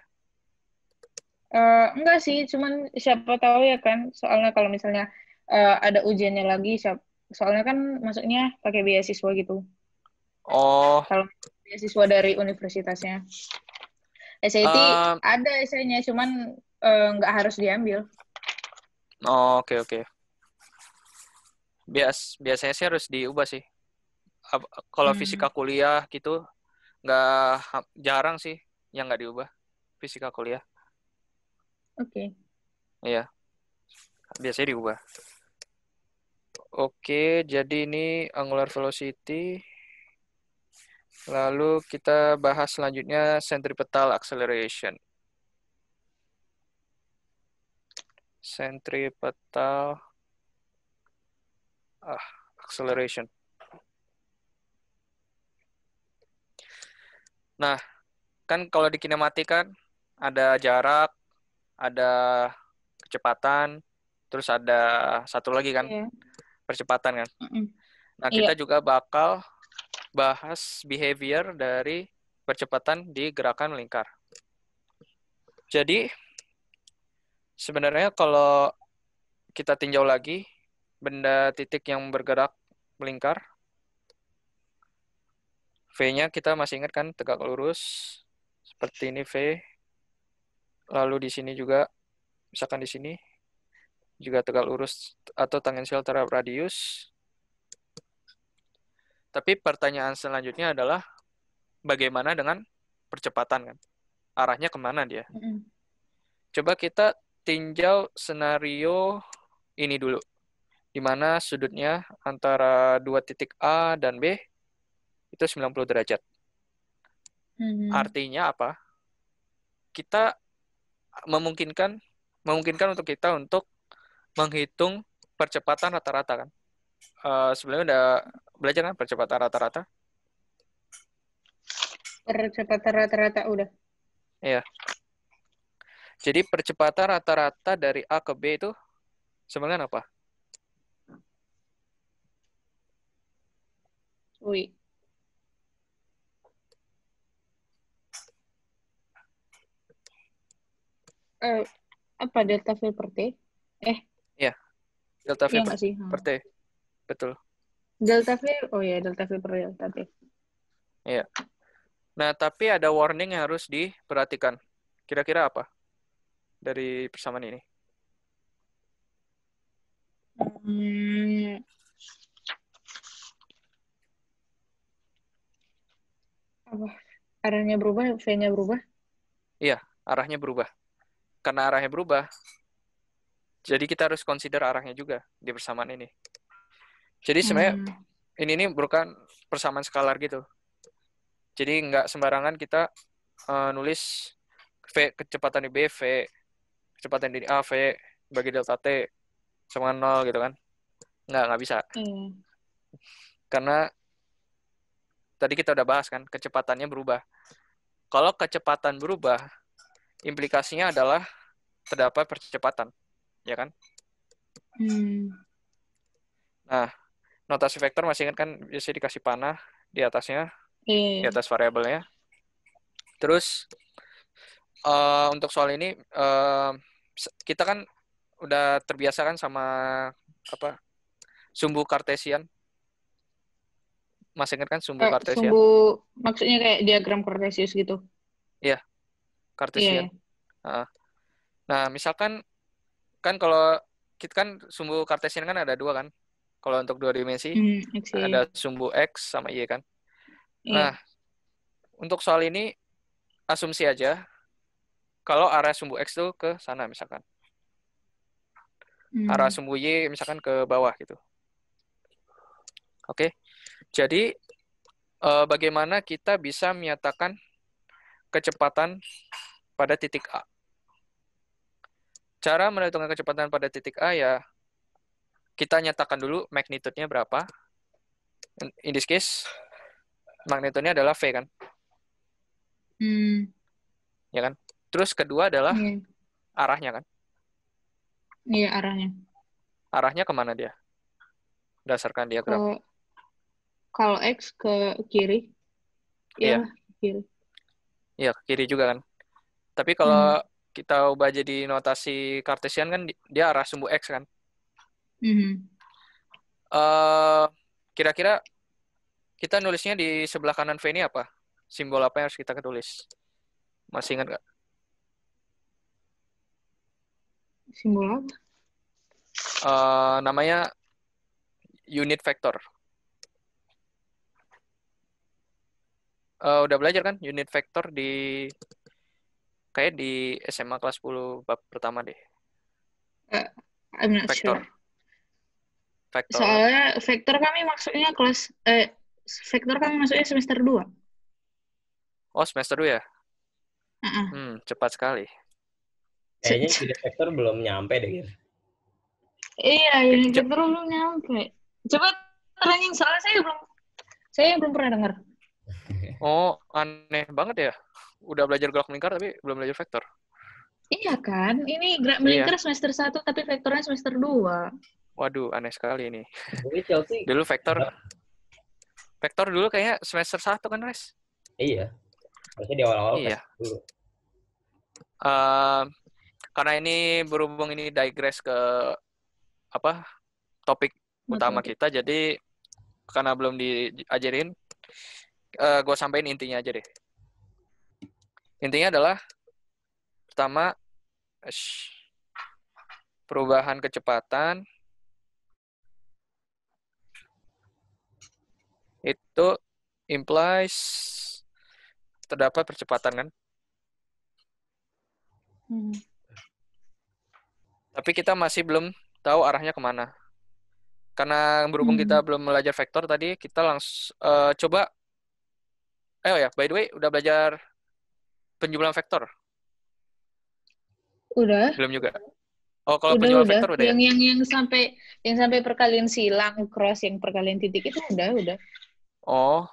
Uh, enggak sih, cuman siapa tahu ya kan. Soalnya kalau misalnya uh, ada ujiannya lagi, siap, soalnya kan masuknya pakai beasiswa gitu. Oh. Kalau beasiswa dari universitasnya. SAT uh, ada SIT-nya, cuman eh, nggak harus diambil. Oh, oke okay, oke. Okay bias biasanya sih harus diubah sih kalau hmm. fisika kuliah gitu nggak jarang sih yang nggak diubah fisika kuliah oke okay. iya biasanya diubah oke jadi ini angular velocity lalu kita bahas selanjutnya centripetal acceleration centripetal uh, acceleration. Nah, kan kalau di kinematik kan ada jarak, ada kecepatan, terus ada satu lagi kan yeah. percepatan kan. Mm -mm. Nah, iya. kita yeah. juga bakal bahas behavior dari percepatan di gerakan melingkar. Jadi sebenarnya kalau kita tinjau lagi benda titik yang bergerak melingkar. V-nya kita masih ingat kan tegak lurus. Seperti ini V. Lalu di sini juga, misalkan di sini, juga tegak lurus atau tangensial terhadap radius. Tapi pertanyaan selanjutnya adalah bagaimana dengan percepatan kan? Arahnya kemana dia? Coba kita tinjau senario ini dulu di mana sudutnya antara dua titik A dan B itu 90 derajat. Hmm. Artinya apa? Kita memungkinkan memungkinkan untuk kita untuk menghitung percepatan rata-rata kan. Uh, eh, sebelumnya udah belajar kan percepatan rata-rata? Percepatan rata-rata udah. Iya. Jadi percepatan rata-rata dari A ke B itu sebenarnya apa? Oui. Eh, apa delta V per T? Eh. Yeah. Delta V iya per, sih? per T. Hmm. Betul. Delta V, oh ya, delta V per delta T. Iya. Nah, tapi ada warning yang harus diperhatikan. Kira-kira apa dari persamaan ini? Hmm, Apa? Arahnya berubah, V-nya berubah? Iya, arahnya berubah. Karena arahnya berubah, jadi kita harus consider arahnya juga di persamaan ini. Jadi sebenarnya hmm. ini ini bukan persamaan skalar gitu. Jadi nggak sembarangan kita uh, nulis v kecepatan di b v kecepatan di a v bagi delta t sama nol gitu kan? Nggak nggak bisa. Hmm. Karena tadi kita udah bahas kan, kecepatannya berubah. Kalau kecepatan berubah, implikasinya adalah terdapat percepatan, ya kan? Hmm. Nah, notasi vektor masih ingat kan biasanya dikasih panah di atasnya, hmm. di iya. atas variabelnya. Terus uh, untuk soal ini uh, kita kan udah terbiasa kan sama apa sumbu kartesian masih ingat kan sumbu kartesian? Sumbu maksudnya kayak diagram kartesius gitu. Iya. Kartesian. Yeah. Iya. Nah, misalkan kan kalau kita kan sumbu kartesian kan ada dua kan? Kalau untuk dua dimensi hmm, ada sumbu x sama y kan. Yeah. Nah, untuk soal ini asumsi aja kalau arah sumbu x tuh ke sana misalkan. Hmm. Arah sumbu y misalkan ke bawah gitu. Oke. Okay? Jadi uh, bagaimana kita bisa menyatakan kecepatan pada titik A? Cara menentukan kecepatan pada titik A ya kita nyatakan dulu magnitude berapa. In this case magnitude adalah V kan? Hmm. Ya kan? Terus kedua adalah yeah. arahnya kan? Iya, arahnya. Arahnya kemana dia? Berdasarkan diagram. Oh kalau X ke kiri. Ya, iya, yeah. kiri. Iya, ke kiri juga kan. Tapi kalau hmm. kita ubah jadi notasi kartesian kan dia arah sumbu X kan. Hmm. Uh, kira-kira kita nulisnya di sebelah kanan V ini apa? Simbol apa yang harus kita ketulis? Masih ingat nggak? Simbol apa? Uh, namanya unit vektor. uh, udah belajar kan unit vektor di kayak di SMA kelas 10 bab pertama deh. Uh, I'm not vektor. Sure. Vektor. Soalnya vektor kami maksudnya kelas eh vektor kami maksudnya semester 2. Oh, semester 2 ya? Uh -uh. Hmm, cepat sekali. Kayaknya unit vektor belum nyampe deh. Iya, unit vektor belum nyampe. Coba terangin soalnya saya belum saya belum pernah dengar. *laughs* Oh, aneh banget ya. Udah belajar gerak melingkar tapi belum belajar vektor. Iya kan? Ini gerak iya. melingkar iya. semester 1 tapi vektornya semester 2. Waduh, aneh sekali ini. dulu vektor vektor dulu kayaknya semester 1 kan, Res? Iya. Harusnya di awal-awal iya. Uh, karena ini berhubung ini digress ke apa topik utama kita, jadi karena belum diajarin, uh, eh, gue sampaikan intinya aja deh. Intinya adalah pertama perubahan kecepatan itu implies terdapat percepatan kan? Hmm. Tapi kita masih belum tahu arahnya kemana. Karena berhubung hmm. kita belum belajar vektor tadi, kita langsung uh, eh, coba Eh oh ya, by the way, udah belajar penjumlahan vektor? Udah. Belum juga. Oh, kalau udah, penjumlahan vektor udah ya? yang, ya? Yang yang sampai yang sampai perkalian silang, cross, yang perkalian titik itu udah, udah. Oh.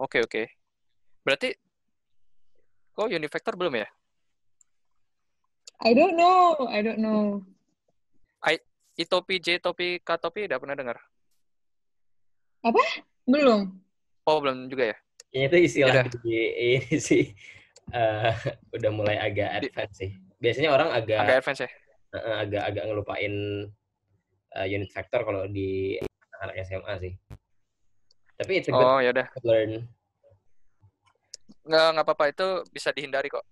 Oke, okay, oke. Okay. Berarti kok unit vektor belum ya? I don't know, I don't know. I I topi J topi K topi udah pernah dengar? Apa? Belum. Oh, belum juga ya? ya ini tuh istilah Yaudah. di ini sih uh, *laughs* udah mulai agak advance sih. Biasanya orang agak agak advance ya. Uh, agak agak ngelupain uh, unit vektor kalau di anak SMA sih. Tapi itu oh, yaudah. learn. Nggak nggak apa-apa itu bisa dihindari kok.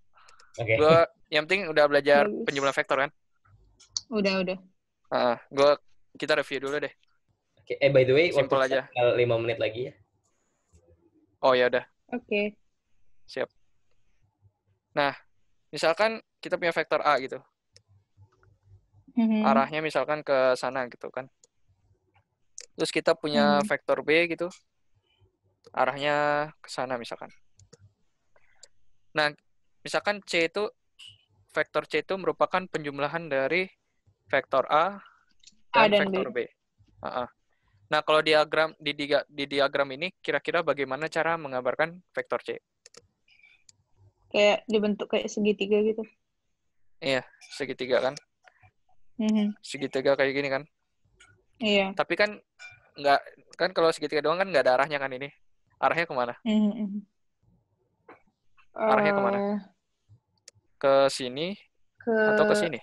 Oke. Okay. Gua yang penting udah belajar penjumlah vektor kan? Udah, udah. Uh, gua kita review dulu deh. Oke, okay. eh by the way, Simple waktu aja. 5 menit lagi ya. Oh ya udah. Oke. Okay. Siap. Nah, misalkan kita punya vektor A gitu. Mm-hmm. Arahnya misalkan ke sana gitu kan. Terus kita punya mm-hmm. vektor B gitu. Arahnya ke sana misalkan. Nah, misalkan C itu vektor C itu merupakan penjumlahan dari vektor A dan, A dan vektor B. B. Uh-uh. Nah, kalau diagram di, di, di diagram ini kira-kira bagaimana cara menggambarkan vektor C? Kayak dibentuk kayak segitiga gitu. Iya, segitiga kan. Mm-hmm. Segitiga kayak gini kan. Iya. Tapi kan nggak kan kalau segitiga doang kan nggak ada arahnya kan ini. Arahnya kemana? Mm-hmm. Arahnya kemana? Eh, ke sini ke... atau ke sini?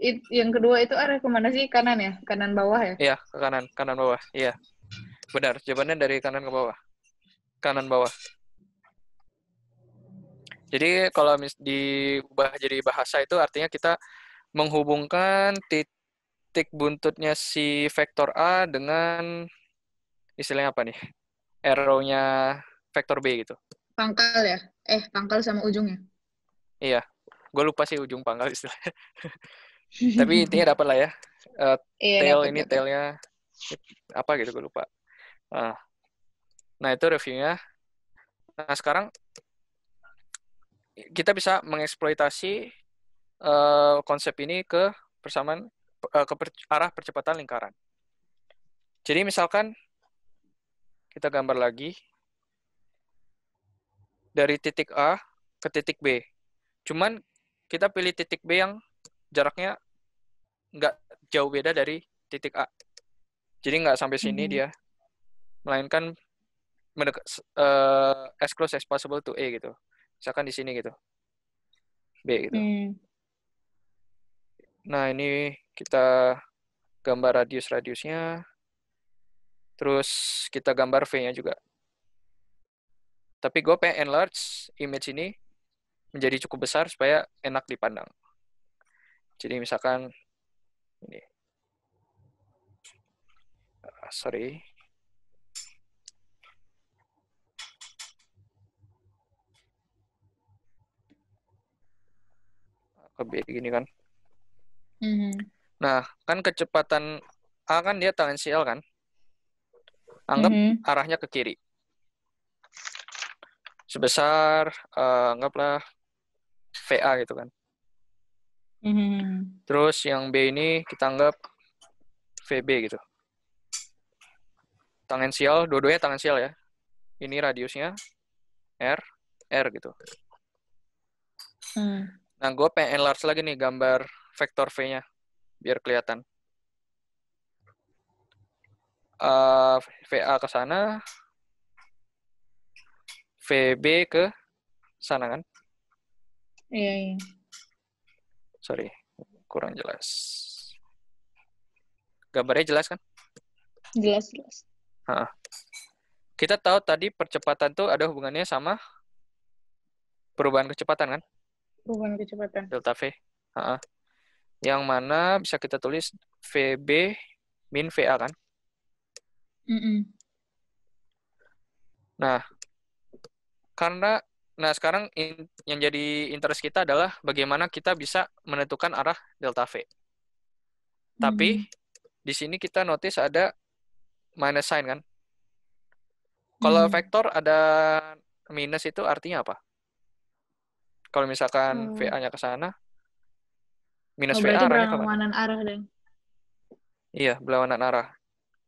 it, yang kedua itu arah kemana sih? Kanan ya? Kanan bawah ya? Iya, ke kanan. Kanan bawah. Iya. Benar. Jawabannya dari kanan ke bawah. Kanan bawah. Jadi kalau mis diubah jadi bahasa itu artinya kita menghubungkan titik buntutnya si vektor A dengan istilahnya apa nih? Arrow-nya vektor B gitu. Pangkal ya? Eh, pangkal sama ujungnya. Iya. Gue lupa sih ujung pangkal istilahnya. *laughs* tapi intinya *laughs* dapat lah ya uh, iya, tail ini dapet. tailnya apa gitu gue lupa uh, nah itu reviewnya nah sekarang kita bisa mengeksploitasi uh, konsep ini ke persamaan uh, ke per, arah percepatan lingkaran jadi misalkan kita gambar lagi dari titik A ke titik B cuman kita pilih titik B yang jaraknya nggak jauh beda dari titik A. Jadi nggak sampai sini hmm. dia, melainkan mendekat uh, eh, as close as possible to A gitu. Misalkan di sini gitu, B gitu. Hmm. Nah ini kita gambar radius-radiusnya, terus kita gambar V-nya juga. Tapi gue pengen enlarge image ini menjadi cukup besar supaya enak dipandang. Jadi misalkan ini. Uh, sorry. Lebih gini kan. Mm-hmm. Nah, kan kecepatan A kan dia tangensial kan? Anggap mm-hmm. arahnya ke kiri. Sebesar, uh, anggaplah VA gitu kan. Mm-hmm. Terus yang B ini kita anggap VB gitu. Tangensial, dua-duanya tangensial ya. Ini radiusnya R, R gitu. Hmm. Nah, gue pengen enlarge lagi nih gambar vektor V-nya, biar kelihatan. Uh, eh, VA ke sana, VB ke sana kan? Iya, iya. Sorry, kurang jelas. Gambarnya jelas kan? Jelas, jelas. Ha. Kita tahu tadi percepatan tuh ada hubungannya sama perubahan kecepatan kan? Perubahan kecepatan. Delta V. Ha. Yang mana bisa kita tulis VB min VA kan? Mm -mm. Nah, karena Nah, sekarang in, yang jadi interest kita adalah bagaimana kita bisa menentukan arah delta V. Tapi hmm. di sini kita notice ada minus sign kan. Kalau hmm. vektor ada minus itu artinya apa? Kalau misalkan hmm. VA-nya ke sana minus oh, VA arahnya ke mana? arah dong. Iya, berlawanan arah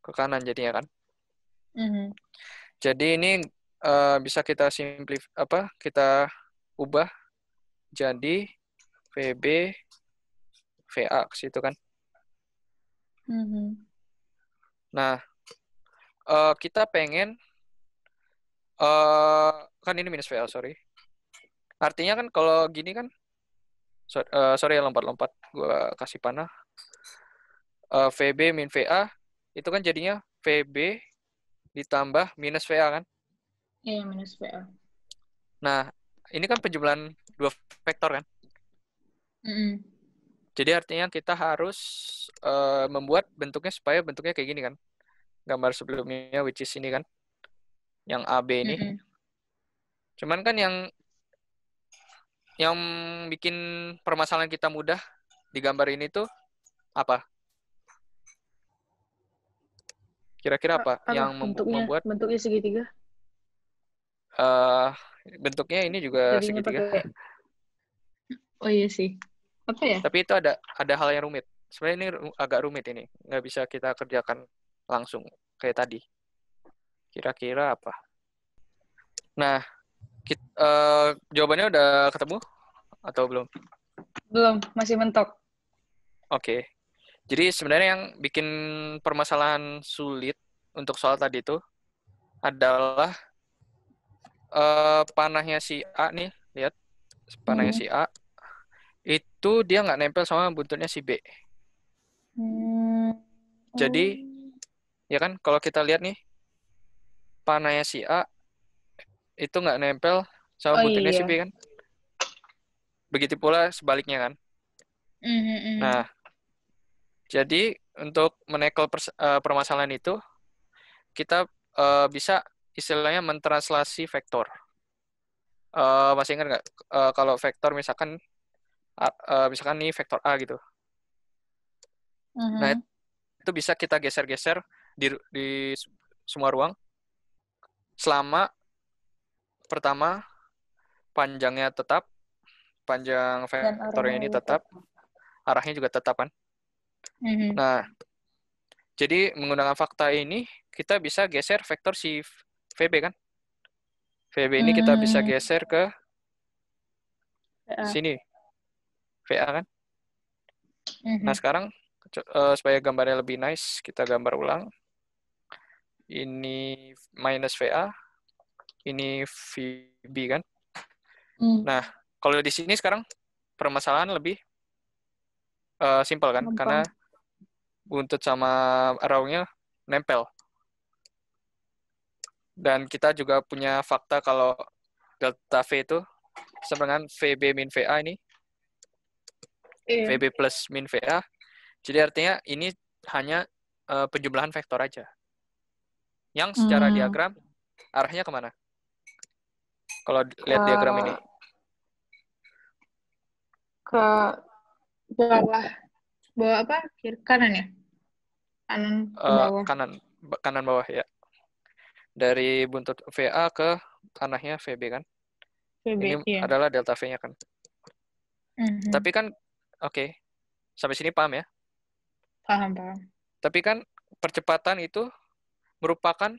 ke kanan jadinya kan. Hmm. Jadi ini uh, bisa kita simplif apa kita ubah jadi VB VA ke situ kan. Mm -hmm. Nah, uh, kita pengen uh, kan ini minus VL sorry. Artinya kan kalau gini kan so, uh, sorry ya lompat-lompat gue kasih panah. Uh, VB min VA itu kan jadinya VB ditambah minus VA kan. Iya, minus VO. Nah, ini kan penjumlahan dua vektor kan? Mm -hmm. Jadi artinya kita harus uh, membuat bentuknya supaya bentuknya kayak gini kan? Gambar sebelumnya which is ini kan? Yang AB ini. Mm -hmm. Cuman kan yang yang bikin permasalahan kita mudah di gambar ini tuh apa? Kira-kira apa, apa yang membuat bentuknya segitiga? uh, bentuknya ini juga Jadinya segitiga. Pakai... Oh iya sih. Apa ya? Tapi itu ada ada hal yang rumit. Sebenarnya ini agak rumit ini. Nggak bisa kita kerjakan langsung kayak tadi. Kira-kira apa? Nah, kita, uh, eh, jawabannya udah ketemu atau belum? Belum, masih mentok. Oke. Okay. Jadi sebenarnya yang bikin permasalahan sulit untuk soal tadi itu adalah Eh, panahnya si A nih, lihat panahnya hmm. si A itu dia nggak nempel sama buntutnya si B. Hmm. Jadi ya kan kalau kita lihat nih panahnya si A itu nggak nempel sama oh, buntutnya iya. si B kan. Begitu pula sebaliknya kan. hmm, hmm Nah, hmm. jadi untuk menekel uh, permasalahan itu kita uh, bisa istilahnya mentranslasi vektor. Uh, masih ingat nggak uh, kalau vektor misalkan uh, misalkan nih vektor A gitu. Uh -huh. Nah mm-hmm. itu bisa kita geser-geser di, di semua ruang selama pertama panjangnya tetap, panjang vektornya ini tetap, arahnya juga tetap kan. Mm-hmm. Nah jadi menggunakan fakta ini kita bisa geser vektor si VB kan? VB ini kita bisa hmm. geser ke VA. sini. VA kan? hmm Nah, sekarang eh, supaya gambarnya lebih nice, kita gambar ulang. Ini minus VA, ini VB kan? Hmm. Nah, kalau di sini sekarang permasalahan lebih uh, simpel kan? Mampang. Karena buntut sama roundnya nempel. Dan kita juga punya fakta kalau delta V itu sama dengan VB min VA ini. Iya. VB plus min VA. Jadi artinya ini hanya uh, penjumlahan vektor aja. Yang secara hmm. diagram arahnya kemana? Kalau lihat uh, diagram ini. Ke bawah. Bawah apa? kanan ya? Kanan ke eh, bawah. kanan kanan bawah ya dari buntut VA ke tanahnya VB kan. VB, Ini iya. adalah delta V-nya kan. Mm-hmm. Tapi kan oke. Okay. Sampai sini paham ya? Paham, paham. Tapi kan percepatan itu merupakan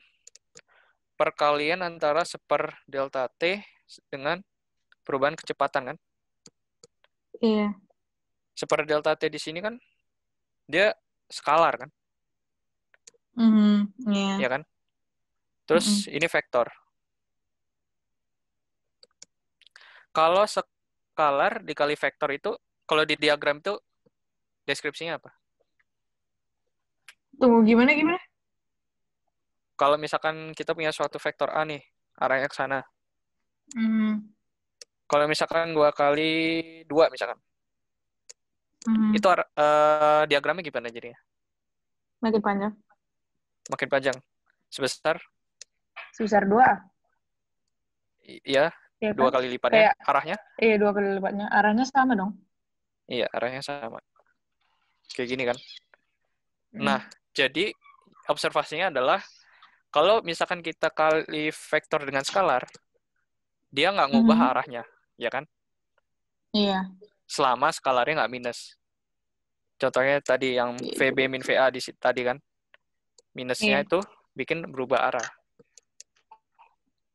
perkalian antara seper delta T dengan perubahan kecepatan kan? Iya. Seper delta T di sini kan dia skalar kan? Mm -hmm. yeah. Ya iya kan? Terus mm-hmm. ini vektor. Kalau skalar dikali vektor itu, kalau di diagram itu deskripsinya apa? Tunggu gimana gimana? Kalau misalkan kita punya suatu vektor A nih, arahnya ke sana. Mm. Kalau misalkan dua kali dua misalkan, mm. itu uh, diagramnya gimana jadinya? Makin panjang. Makin panjang. Sebesar sebesar dua. Iya, ya, kan? dua kali lipatnya. Kayak, arahnya? Iya, dua kali lipatnya. Arahnya sama dong? Iya, arahnya sama. Kayak gini kan? Hmm. Nah, jadi observasinya adalah kalau misalkan kita kali vektor dengan skalar, dia nggak ngubah hmm. arahnya, ya kan? Iya. Selama skalarnya nggak minus. Contohnya tadi yang VB min VA di tadi kan. Minusnya iya. itu bikin berubah arah.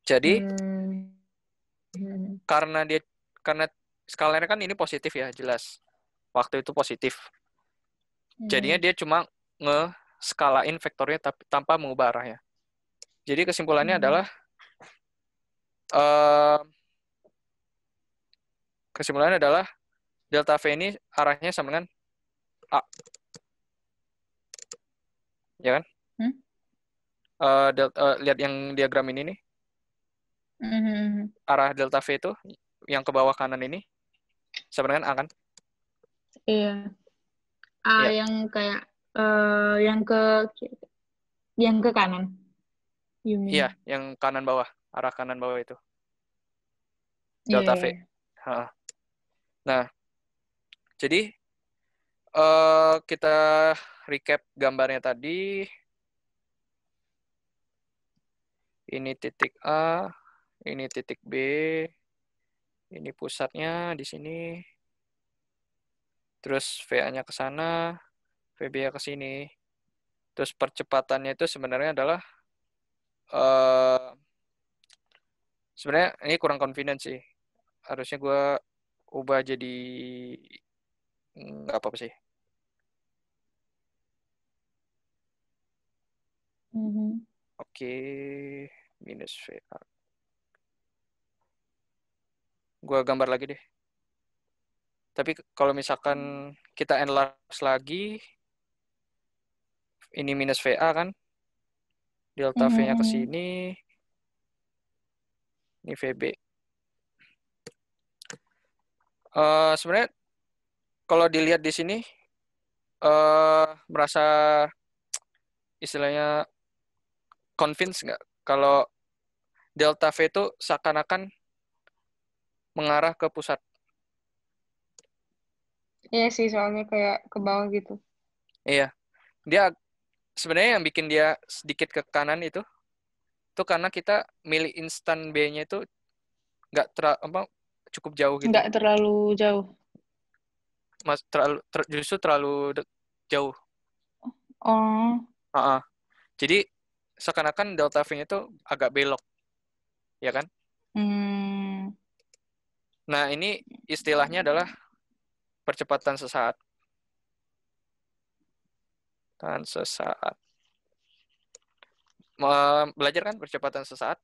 Jadi hmm. karena dia karena skalanya kan ini positif ya, jelas. Waktu itu positif. Jadinya hmm. dia cuma nge-skalain vektornya tapi tanpa mengubah arahnya. Jadi kesimpulannya hmm. adalah uh, kesimpulannya adalah delta V ini arahnya sama dengan A. Ya kan? Hmm? Uh, delta, uh, lihat yang diagram ini nih hmm arah delta V itu yang ke bawah kanan ini sebenarnya A kan? Iya. A ya. yang kayak uh, yang ke yang ke kanan. Iya, yang kanan bawah, arah kanan bawah itu. Iya, delta yeah. V. Iya, iya. Ha. Nah, jadi uh, kita recap gambarnya tadi. Ini titik A, ini titik B, ini pusatnya di sini, terus VA-nya ke sana, VB-nya ke sini. Terus percepatannya itu sebenarnya adalah uh, sebenarnya ini kurang confident sih. Harusnya gue ubah jadi nggak apa-apa sih. Mm -hmm. Oke, okay. minus VA gue gambar lagi deh tapi kalau misalkan kita enlarge lagi ini minus VA kan delta V-nya ke mm-hmm. sini ini VB uh, eh, sebenarnya kalau dilihat di sini uh, merasa istilahnya convince nggak kalau delta V itu seakan-akan mengarah ke pusat. Iya sih, soalnya kayak ke bawah gitu. Iya. Dia sebenarnya yang bikin dia sedikit ke kanan itu itu karena kita milih instan B-nya itu nggak terlalu apa cukup jauh gitu. Nggak terlalu jauh. Mas terlalu ter, justru terlalu jauh. Oh. Uh -uh. Jadi seakan-akan delta V-nya itu agak belok. Ya kan? Hmm Nah, ini istilahnya adalah percepatan sesaat. Percepatan sesaat. Belajar kan percepatan sesaat?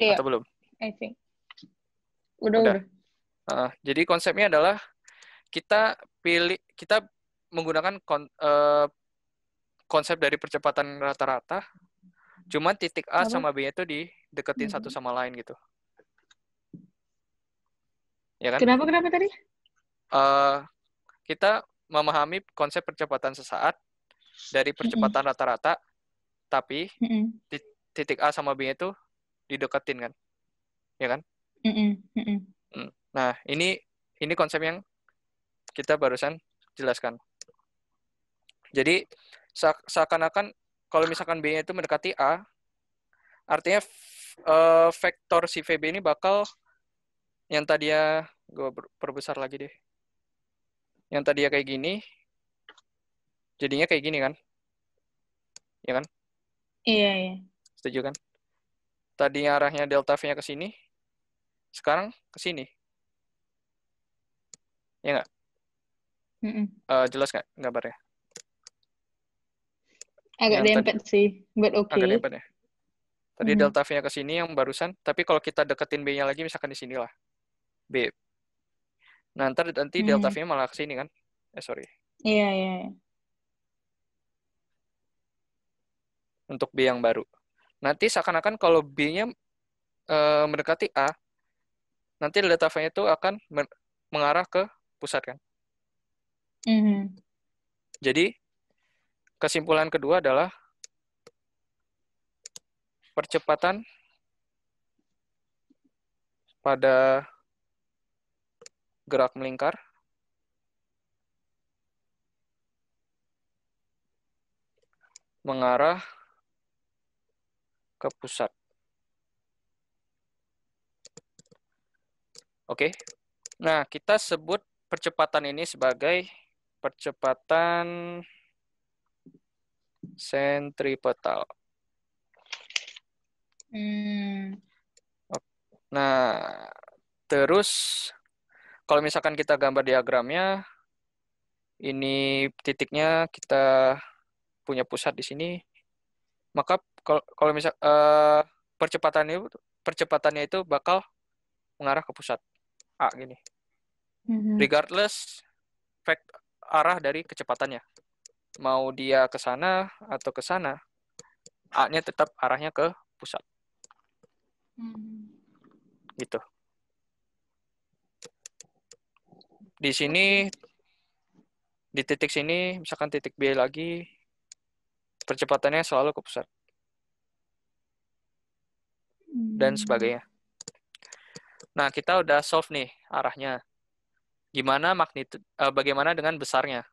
Iya. Atau belum? I think. Udah, udah. udah. Nah, jadi konsepnya adalah kita pilih kita menggunakan kon, uh, konsep dari percepatan rata-rata. Cuma titik A sama B itu di deketin mm -hmm. satu mm-hmm. sama lain gitu ya kan? Kenapa kenapa tadi? Uh, kita memahami konsep percepatan sesaat dari percepatan rata-rata, mm -hmm. tapi mm -hmm. titik A sama B itu dideketin kan, ya kan? Mm -hmm. Nah ini ini konsep yang kita barusan jelaskan. Jadi seakan-akan kalau misalkan B-nya itu mendekati A, artinya eh, vektor si VB ini bakal yang tadi ya gue perbesar lagi deh yang tadi ya kayak gini jadinya kayak gini kan ya kan iya iya setuju kan tadi arahnya delta v-nya ke sini sekarang ke sini ya nggak mm -mm. uh, jelas nggak gambarnya agak yang dempet sih but oke okay. agak dempet ya tadi mm -hmm. delta v-nya ke sini yang barusan tapi kalau kita deketin b-nya lagi misalkan di sinilah B. Nah, ntar nanti hmm. delta V-nya malah ke sini kan? Eh, sorry. Iya, yeah, iya. Yeah. Untuk B yang baru. Nanti seakan-akan kalau B-nya uh, mendekati A, nanti delta V-nya itu akan mengarah ke pusat kan? Mm -hmm. Jadi, kesimpulan kedua adalah percepatan pada gerak melingkar. Mengarah ke pusat. Oke. Nah, kita sebut percepatan ini sebagai percepatan sentripetal. Hmm. Nah, terus kalau misalkan kita gambar diagramnya, ini titiknya kita punya pusat di sini, maka kalau, kalau misal eh, percepatannya itu percepatannya itu bakal mengarah ke pusat A gini. Mm-hmm. Regardless fact arah dari kecepatannya. Mau dia ke sana atau ke sana, A-nya tetap arahnya ke pusat. Mm-hmm. Gitu. di sini di titik sini misalkan titik B lagi percepatannya selalu ke pusat dan hmm. sebagainya. Nah, kita udah solve nih arahnya. Gimana magnitud uh, eh, bagaimana dengan besarnya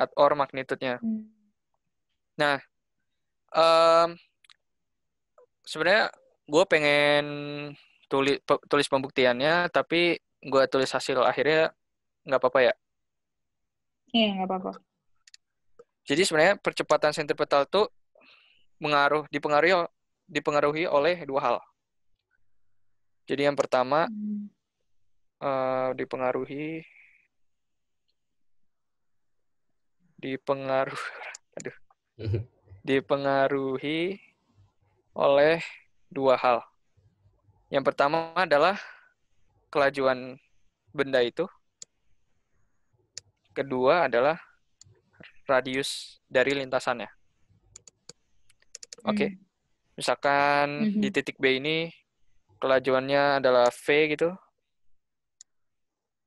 at or magnitudenya. Hmm. Nah, um, sebenarnya gue pengen tulis tulis pembuktiannya, tapi gue tulis hasil akhirnya nggak apa-apa ya? Iya, nggak apa-apa. Jadi sebenarnya percepatan sentripetal itu mengaruh dipengaruhi dipengaruhi oleh dua hal. Jadi yang pertama hmm. uh, dipengaruhi dipengaruh *laughs* aduh *laughs* dipengaruhi oleh dua hal. Yang pertama adalah kelajuan benda itu Kedua adalah radius dari lintasannya. Oke. Okay. Hmm. Misalkan -hmm. di mhm. titik B ini kelajuannya adalah V gitu.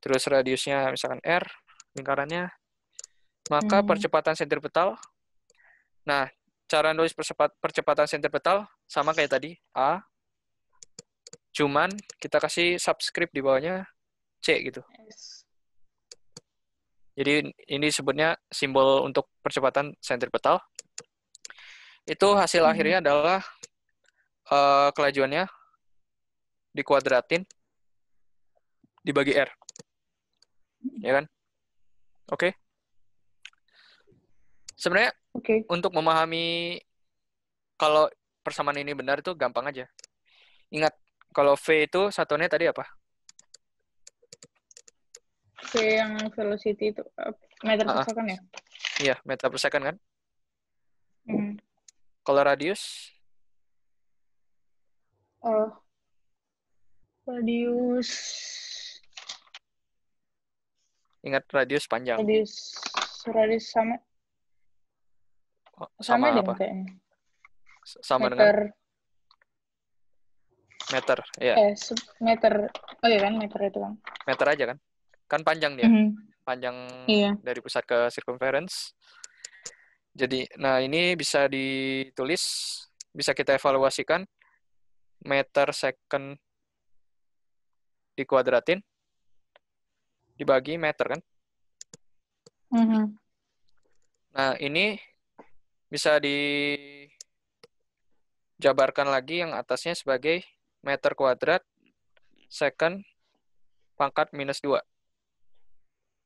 Terus radiusnya misalkan R, lingkarannya. Maka hmm. percepatan sentripetal. Nah, cara nulis percepatan sentripetal sama kayak tadi, A. Cuman kita kasih subscript di bawahnya C gitu. Jadi ini sebutnya simbol untuk percepatan sentripetal. Itu hasil hmm. akhirnya adalah uh, kelajuannya dikuadratin dibagi R. Ya kan? Oke. Okay. Sebenarnya okay. untuk memahami kalau persamaan ini benar itu gampang aja. Ingat kalau V itu satunya tadi apa? C yang velocity itu eh, meter per ah, ah. second ya? Iya, meter per second kan? Hmm. Kalau radius? Oh. Radius Ingat radius panjang. Radius radius sama oh, sama, sama apa? Deh, Sama meter. dengan meter, ya. Yeah. Eh, meter. Oh iya kan, meter itu kan. Meter aja kan? Kan panjang dia. Ya? Mm-hmm. Panjang iya. dari pusat ke circumference. Jadi, nah ini bisa ditulis, bisa kita evaluasikan meter second dikuadratin dibagi meter kan? Mm-hmm. Nah ini bisa dijabarkan lagi yang atasnya sebagai meter kuadrat second pangkat minus 2.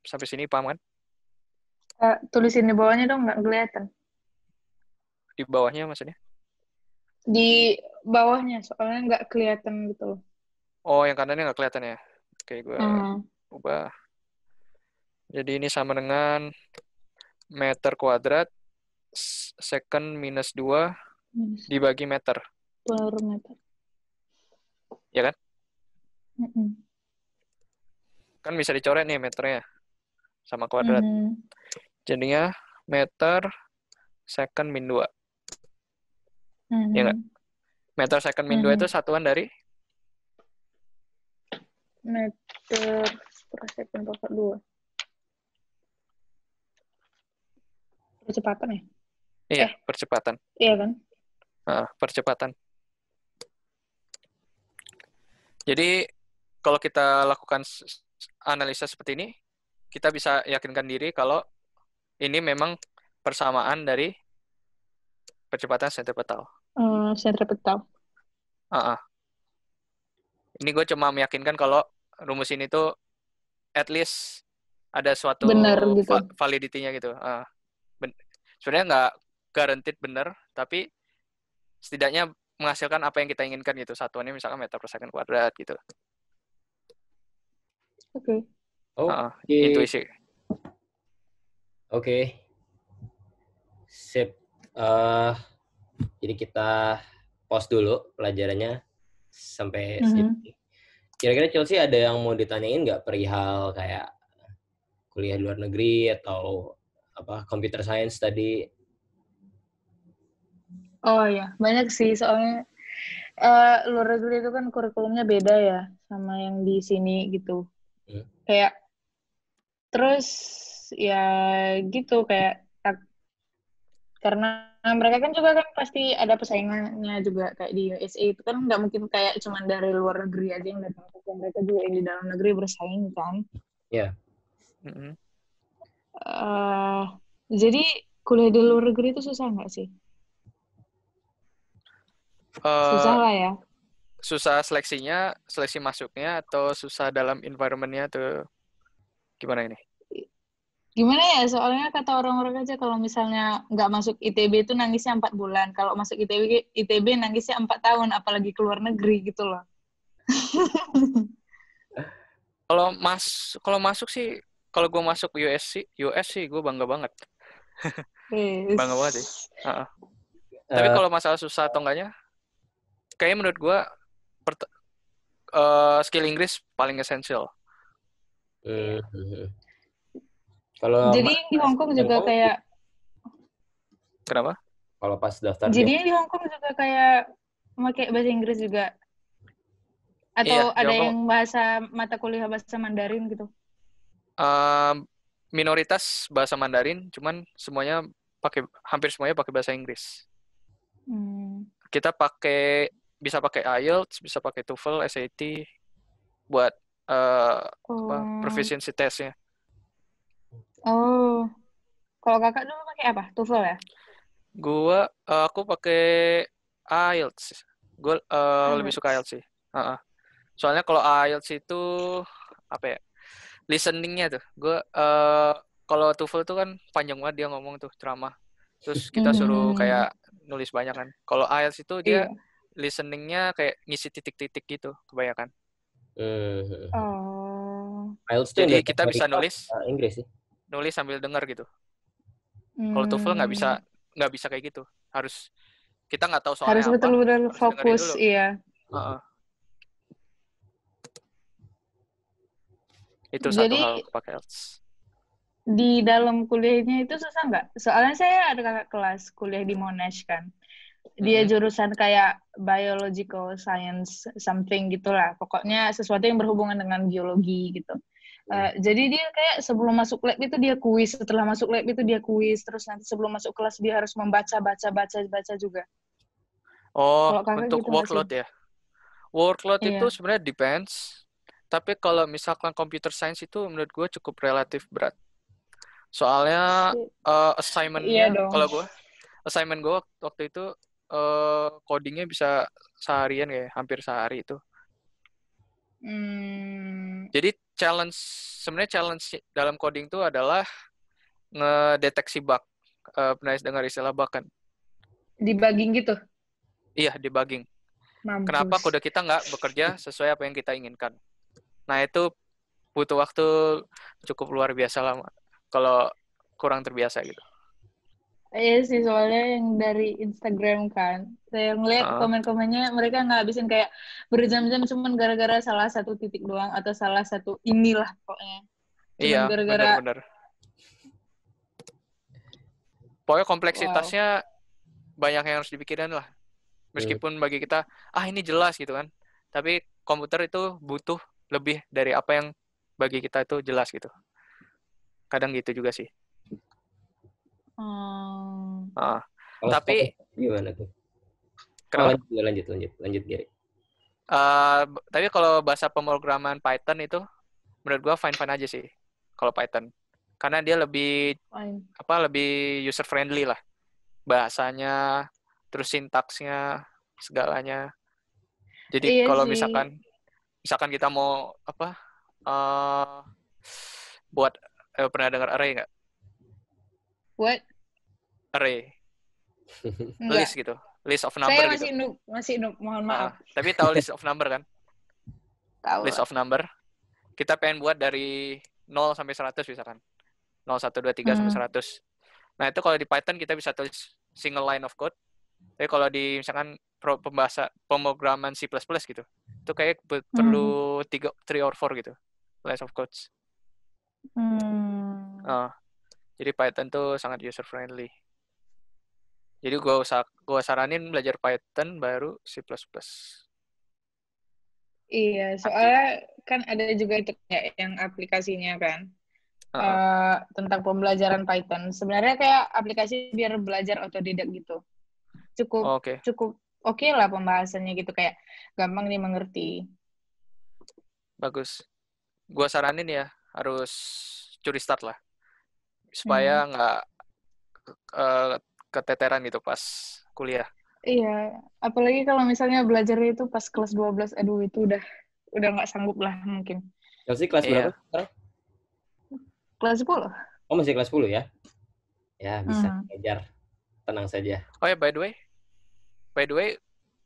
Sampai sini paham kan? Uh, eh, tulisin di bawahnya dong, nggak kelihatan. Di bawahnya maksudnya? Di bawahnya, soalnya nggak kelihatan gitu loh. Oh, yang kanannya nggak kelihatan ya? Oke, gue hmm. ubah. Jadi ini sama dengan meter kuadrat second minus 2 dibagi meter. Per meter. Ya kan? Mm -mm. Kan bisa dicoret nih meternya sama kuadrat. Hmm. Jadinya meter second min 2. Iya mhm. Ya -hmm. Meter second min hmm. 2 itu mhm. satuan dari? Meter per second pangkat 2. Percepatan ya? Iya, eh. percepatan. Iya kan? Uh, percepatan. Jadi, kalau kita lakukan analisa seperti ini, kita bisa yakinkan diri kalau ini memang persamaan dari percepatan sentripetal. Uh, hmm, sentripetal. Uh -uh. Ini gue cuma meyakinkan kalau rumus ini tuh at least ada suatu bener, gitu. validitinya gitu. Uh, Sebenarnya nggak guaranteed bener, tapi setidaknya menghasilkan apa yang kita inginkan gitu. Satuannya misalkan meter per second kuadrat gitu. Oke. Okay. Oh, ah, iya, iya. Oke. Okay. Uh, Oke. Okay. Sip. Uh, jadi kita pause dulu pelajarannya sampai mm -hmm. Kira-kira Chelsea ada yang mau ditanyain nggak perihal kayak kuliah luar negeri atau apa computer science tadi? Oh iya, banyak sih soalnya uh, luar negeri itu kan kurikulumnya beda ya sama yang di sini gitu. Hmm. Kayak terus ya gitu kayak karena mereka kan juga kan pasti ada persaingannya juga kayak di USA itu kan nggak mungkin kayak cuman dari luar negeri aja yang datang ke mereka juga yang di dalam negeri bersaing kan ya yeah. mm -hmm. uh, eh, jadi kuliah di luar negeri itu susah nggak sih uh, susah lah ya susah seleksinya seleksi masuknya atau susah dalam environmentnya tuh gimana ini gimana ya soalnya kata orang-orang aja kalau misalnya nggak masuk ITB itu nangisnya empat bulan kalau masuk ITB ITB nangisnya empat tahun apalagi ke luar negeri gitu loh *laughs* kalau mas kalau masuk sih kalau gue masuk USC USC gue bangga banget bangga banget sih uh -uh. tapi eh. kalau masalah susah atau enggaknya kayaknya menurut gue uh, eh, skill Inggris paling esensial eh, kalau Jadi di Hong Kong juga Kong, kayak Kenapa? Kalau pas daftar Jadi di Hong Kong juga kayak pakai bahasa Inggris juga. Atau iya, ada yang bahasa mata kuliah bahasa Mandarin gitu? Um, minoritas bahasa Mandarin, cuman semuanya pakai hampir semuanya pakai bahasa Inggris. Hmm. Kita pakai bisa pakai IELTS, bisa pakai TOEFL, SAT buat uh, oh. apa, proficiency testnya. Oh, kalau kakak dulu pakai apa? TOEFL ya? Gua, uh, aku pakai IELTS. Gue uh, lebih suka IELTS sih. Uh -uh. Soalnya kalau IELTS itu apa ya? Listeningnya tuh. Gue uh, kalau TOEFL tuh kan panjang banget dia ngomong tuh ceramah. Terus kita suruh hmm. kayak nulis banyak kan. Kalau IELTS itu dia yeah. listeningnya kayak ngisi titik-titik gitu kebanyakan. Hmm. Oh. IELTS Jadi kita bisa nulis Inggris sih nulis sambil denger gitu. Hmm. Kalau TOEFL nggak bisa nggak bisa kayak gitu. Harus kita nggak tahu soalnya harus Betul -betul harus fokus, iya. Uh -uh. Itu Jadi, satu hal pakai else. Di dalam kuliahnya itu susah nggak? Soalnya saya ada kakak kelas kuliah di Monash kan. Dia hmm. jurusan kayak biological science something gitulah. Pokoknya sesuatu yang berhubungan dengan geologi gitu. Hmm Eh, iya. jadi dia kayak sebelum masuk lab itu dia kuis, setelah masuk lab itu dia kuis, terus nanti sebelum masuk kelas dia harus membaca, baca, baca, baca juga. Oh, untuk gitu workload masih... ya? Workload ya? iya. itu sebenarnya depends, tapi kalau misalkan computer science itu menurut gue cukup relatif berat. Soalnya uh, assignment-nya, iya kalau gue, assignment gue waktu itu uh, codingnya bisa seharian kayak hampir sehari itu. Hmm, jadi challenge sebenarnya challenge dalam coding itu adalah ngedeteksi bug. Uh, pernah dengar istilah bug kan? Debugging gitu. Iya, debugging. Mampus. Kenapa kode kita nggak bekerja sesuai apa yang kita inginkan? Nah, itu butuh waktu cukup luar biasa lama kalau kurang terbiasa gitu. Iya sih soalnya yang dari Instagram kan. Saya ngeliat uh. komen-komennya mereka habisin kayak berjam-jam cuman gara-gara salah satu titik doang atau salah satu inilah pokoknya. Cuman iya, gara-gara Bener-bener. Pokoknya kompleksitasnya wow. banyak yang harus dipikirin lah. Iya. Meskipun bagi kita ah ini jelas gitu kan. Tapi komputer itu butuh lebih dari apa yang bagi kita itu jelas gitu. Kadang gitu juga sih. Hmm. Ah, kalau tapi gimana tuh? Kenapa? Oh, lanjut, lanjut, lanjut, lanjut Giri. Uh, ah, tapi kalau bahasa pemrograman Python itu menurut gua fine fine aja sih kalau Python karena dia lebih fine. apa lebih user friendly lah bahasanya terus sintaksnya segalanya jadi iya kalau misalkan misalkan kita mau apa uh, buat eh, pernah dengar array nggak What? Array. *laughs* list gitu. List of number Saya masih gitu. noob, masih noob, mohon ah, maaf. Ah, tapi tahu list of number kan? *laughs* tahu. List of number. Kita pengen buat dari 0 sampai 100 misalkan. 0 1 2 3 hmm. sampai 100. Nah, itu kalau di Python kita bisa tulis single line of code. Tapi kalau di misalkan pembahasa pemrograman C++ gitu. Itu kayak hmm. perlu 3 3 or 4 gitu. Lines of codes. Hmm. Uh, jadi Python tuh sangat user friendly. Jadi gua usah gua saranin belajar Python baru C++. Iya, soalnya kan ada juga itu ya yang aplikasinya kan. Uh, tentang pembelajaran Python. Sebenarnya kayak aplikasi biar belajar otodidak gitu. Cukup oh, okay. cukup oke okay lah pembahasannya gitu kayak gampang nih mengerti. Bagus. Gua saranin ya harus curi start lah supaya hmm. nggak hmm. uh, keteteran gitu pas kuliah. Iya, apalagi kalau misalnya belajar itu pas kelas 12, aduh itu udah udah nggak sanggup lah mungkin. Chelsea kelas iya. berapa Kelas 10. Oh masih kelas 10 ya? Ya bisa hmm. belajar, tenang saja. Oh ya by the way, by the way,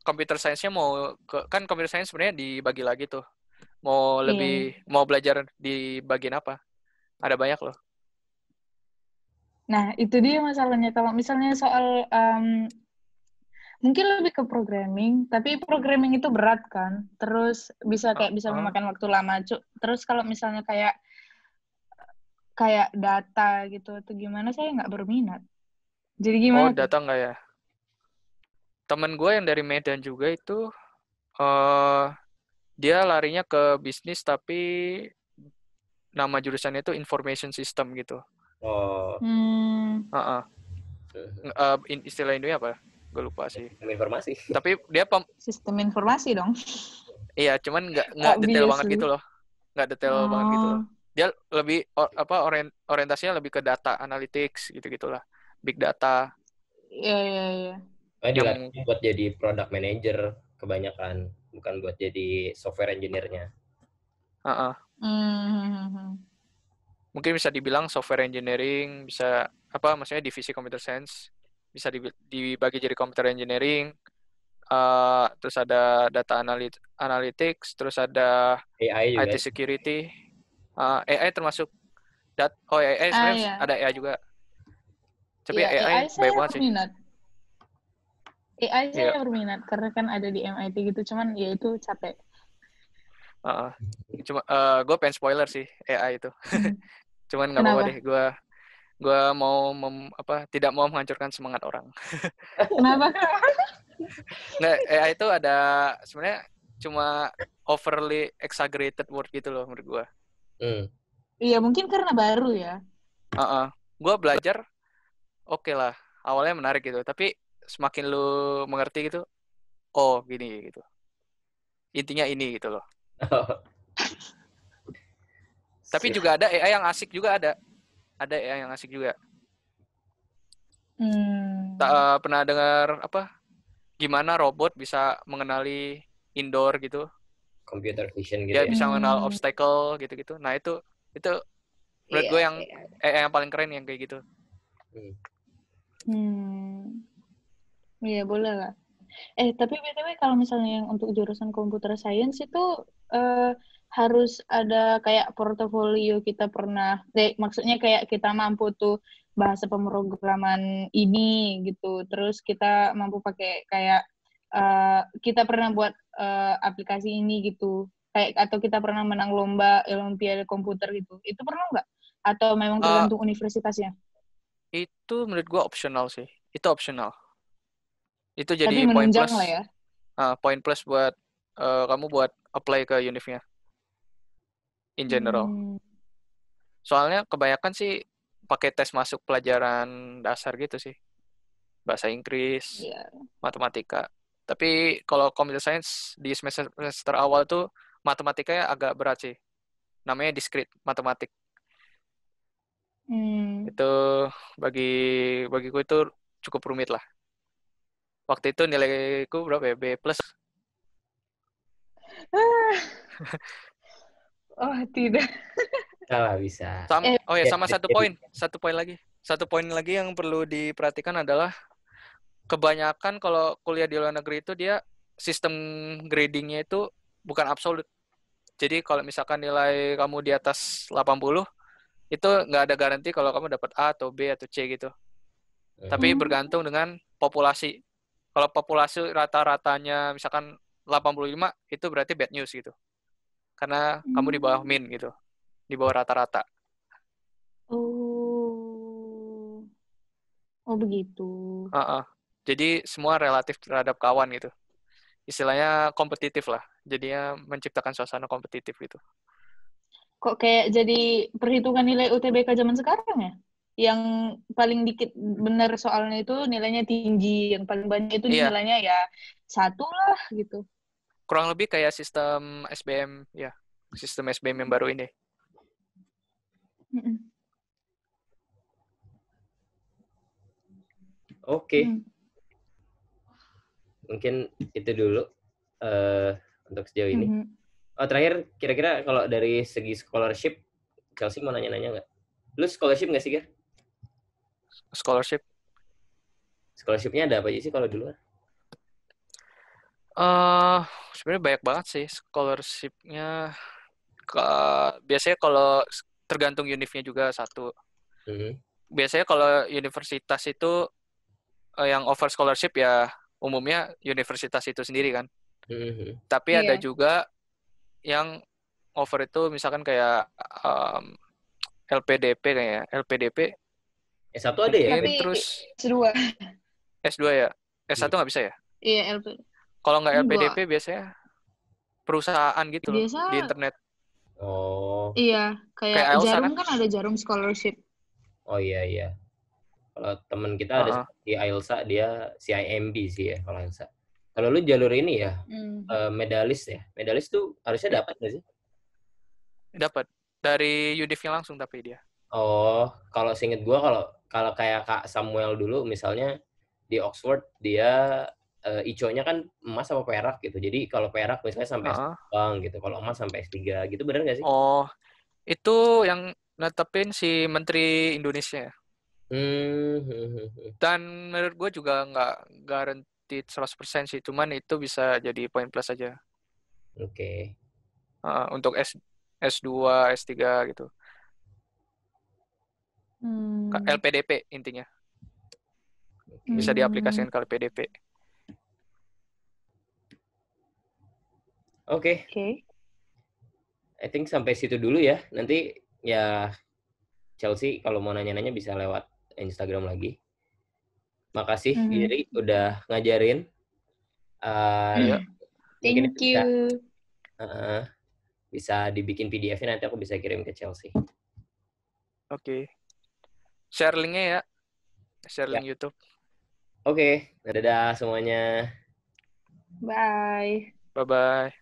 computer science-nya mau ke, kan computer science sebenarnya dibagi lagi tuh. Mau iya. lebih yeah. mau belajar di bagian apa? Ada banyak loh. Nah, itu dia masalahnya. Kalau misalnya soal um, mungkin lebih ke programming, tapi programming itu berat kan. Terus bisa kayak bisa ah, ah. memakan waktu lama. Terus kalau misalnya kayak kayak data gitu atau gimana, saya nggak berminat. Jadi oh, gimana? Oh, data nggak ya? Temen gue yang dari Medan juga itu uh, dia larinya ke bisnis tapi nama jurusannya itu information system gitu. Oh. Hmm. Uh -uh. Uh, istilah Indonya apa? Gue lupa sih. Sistem informasi. Tapi dia pem sistem informasi dong. Iya, cuman nggak gitu nggak detail banget gitu loh. Nggak detail oh. banget gitu loh. Dia lebih or, apa orient, orientasinya lebih ke data analytics gitu gitulah, big data. Iya iya iya. Oh, yang buat jadi product manager kebanyakan, bukan buat jadi software engineer-nya. Heeh. Uh -uh. mm -hmm. hmm, hmm, hmm mungkin bisa dibilang software engineering bisa apa maksudnya divisi computer science bisa dibagi jadi computer engineering uh, terus ada data analit analytics terus ada AI juga. IT ya? security uh, eh, AI termasuk dat oh AI ah, iya. ada AI juga tapi ya, AI, AI banyak banget sih AI saya yeah. berminat karena kan ada di MIT gitu cuman ya itu capek uh, cuma uh, eh, gue pengen spoiler sih AI itu hmm. *laughs* cuman nggak apa deh gue gue mau mem, apa tidak mau menghancurkan semangat orang *laughs* kenapa nah itu ada sebenarnya cuma overly exaggerated word gitu loh menurut gue hmm. iya mungkin karena baru ya uh -uh. gue belajar oke okay lah awalnya menarik gitu tapi semakin lu mengerti gitu oh gini gitu intinya ini gitu loh *laughs* Tapi iya. juga ada AI yang asik juga ada. Ada AI yang asik juga. Hmm. Tak, uh, eh, pernah dengar apa? Gimana robot bisa mengenali indoor gitu? Computer vision gitu. Ya, ya, bisa mengenal hmm. obstacle gitu-gitu. Nah itu itu menurut yeah, gue yang yeah. AI yang paling keren yang kayak gitu. Hmm. Hmm. Iya, boleh lah. Eh, tapi BTW kalau misalnya yang untuk jurusan computer science itu eh, harus ada kayak portofolio kita pernah, eh, maksudnya kayak kita mampu tuh bahasa pemrograman ini gitu, terus kita mampu pakai kayak uh, kita pernah buat uh, aplikasi ini gitu, kayak atau kita pernah menang lomba olimpiade komputer gitu, itu pernah nggak? Atau memang eh, tergantung uh, universitasnya? Itu menurut gua optional sih, itu optional. Itu jadi poin plus. Lah ya. Uh, ah, poin plus buat uh, kamu buat apply ke univnya in general. Hmm. Soalnya kebanyakan sih pakai tes masuk pelajaran dasar gitu sih. Bahasa Inggris, yeah. matematika. Tapi kalau computer science di semester, semester awal tuh matematikanya agak berat sih. Namanya discrete matematik. Hmm. Itu bagi bagiku itu cukup rumit lah. Waktu itu nilaiku berapa ya? B plus. Ah. *laughs* Oh, tidak. Salah *laughs* bisa. Sama, eh. Oh ya, sama iya, satu poin. Satu poin lagi. Satu poin lagi yang perlu diperhatikan adalah kebanyakan kalau kuliah di luar negeri itu dia sistem gradingnya itu bukan absolut. Jadi kalau misalkan nilai kamu di atas 80, itu nggak ada garansi kalau kamu dapat A atau B atau C gitu. Hmm. Tapi bergantung dengan populasi. Kalau populasi rata-ratanya misalkan 85, itu berarti bad news gitu karena hmm. kamu di bawah hmm. min gitu, di bawah rata-rata. Oh, oh begitu. Uh -uh. Jadi semua relatif terhadap kawan gitu. Istilahnya kompetitif lah. Jadinya menciptakan suasana kompetitif gitu. Kok kayak jadi perhitungan nilai UTBK zaman sekarang ya? Yang paling dikit benar soalnya itu nilainya tinggi, yang paling banyak itu yeah. nilainya ya satu lah gitu kurang lebih kayak sistem SBM ya sistem SBM yang baru ini oke okay. Mm. mungkin itu dulu uh, untuk sejauh ini mm-hmm. oh terakhir kira-kira kalau dari segi scholarship Chelsea mau nanya-nanya nggak lu scholarship nggak sih Ger? scholarship scholarshipnya ada apa aja sih kalau di luar Uh, sebenarnya banyak banget sih scholarshipnya. Uh, biasanya kalau tergantung univnya juga satu. Mm-hmm. Biasanya kalau universitas itu uh, yang offer scholarship ya umumnya universitas itu sendiri kan. Mm-hmm. Tapi yeah. ada juga yang offer itu misalkan kayak um, LPDP kayaknya. LPDP S1 ada ya? Tapi terus S2. S2 ya? S1 iya. nggak bisa ya? Iya, LPDP. Kalau nggak LPDP gua. biasanya perusahaan gitu di internet. Oh. Iya, kayak, kayak Jarum kan? kan ada Jarum scholarship. Oh iya iya. Kalau temen kita uh-huh. ada di Ailsa dia CIMB sih ya kalau Ailsa. Kalau lu jalur ini ya hmm. Eh, medalis ya. Medalis tuh harusnya iya. dapat nggak sih? Dapat dari Yudifnya langsung tapi dia. Oh, kalau singet gua kalau kalau kayak Kak Samuel dulu misalnya di Oxford dia uh, eh, nya kan emas sama perak gitu. Jadi kalau perak misalnya sampai uh-huh. bang gitu, kalau emas sampai S3 gitu benar nggak sih? Oh, itu yang netepin si Menteri Indonesia. Ya? Hmm, hmm, hmm, hmm Dan menurut gue juga nggak guaranteed 100% sih, cuman itu bisa jadi poin plus aja. Oke. Okay. Uh, untuk S S2, S3 gitu. Hmm. LPDP intinya. Bisa diaplikasikan ke LPDP. Oke. Okay. Oke. Okay. I think sampai situ dulu ya. Nanti ya Chelsea kalau mau nanya-nanya bisa lewat Instagram lagi. Makasih mm -hmm. Giri udah ngajarin. Uh, mm. Thank you. Bisa, uh, bisa dibikin pdf nanti aku bisa kirim ke Chelsea. Oke. Okay. Share linknya ya. Share ya. link ya. YouTube. Oke, okay. dadah semuanya. Bye. Bye-bye.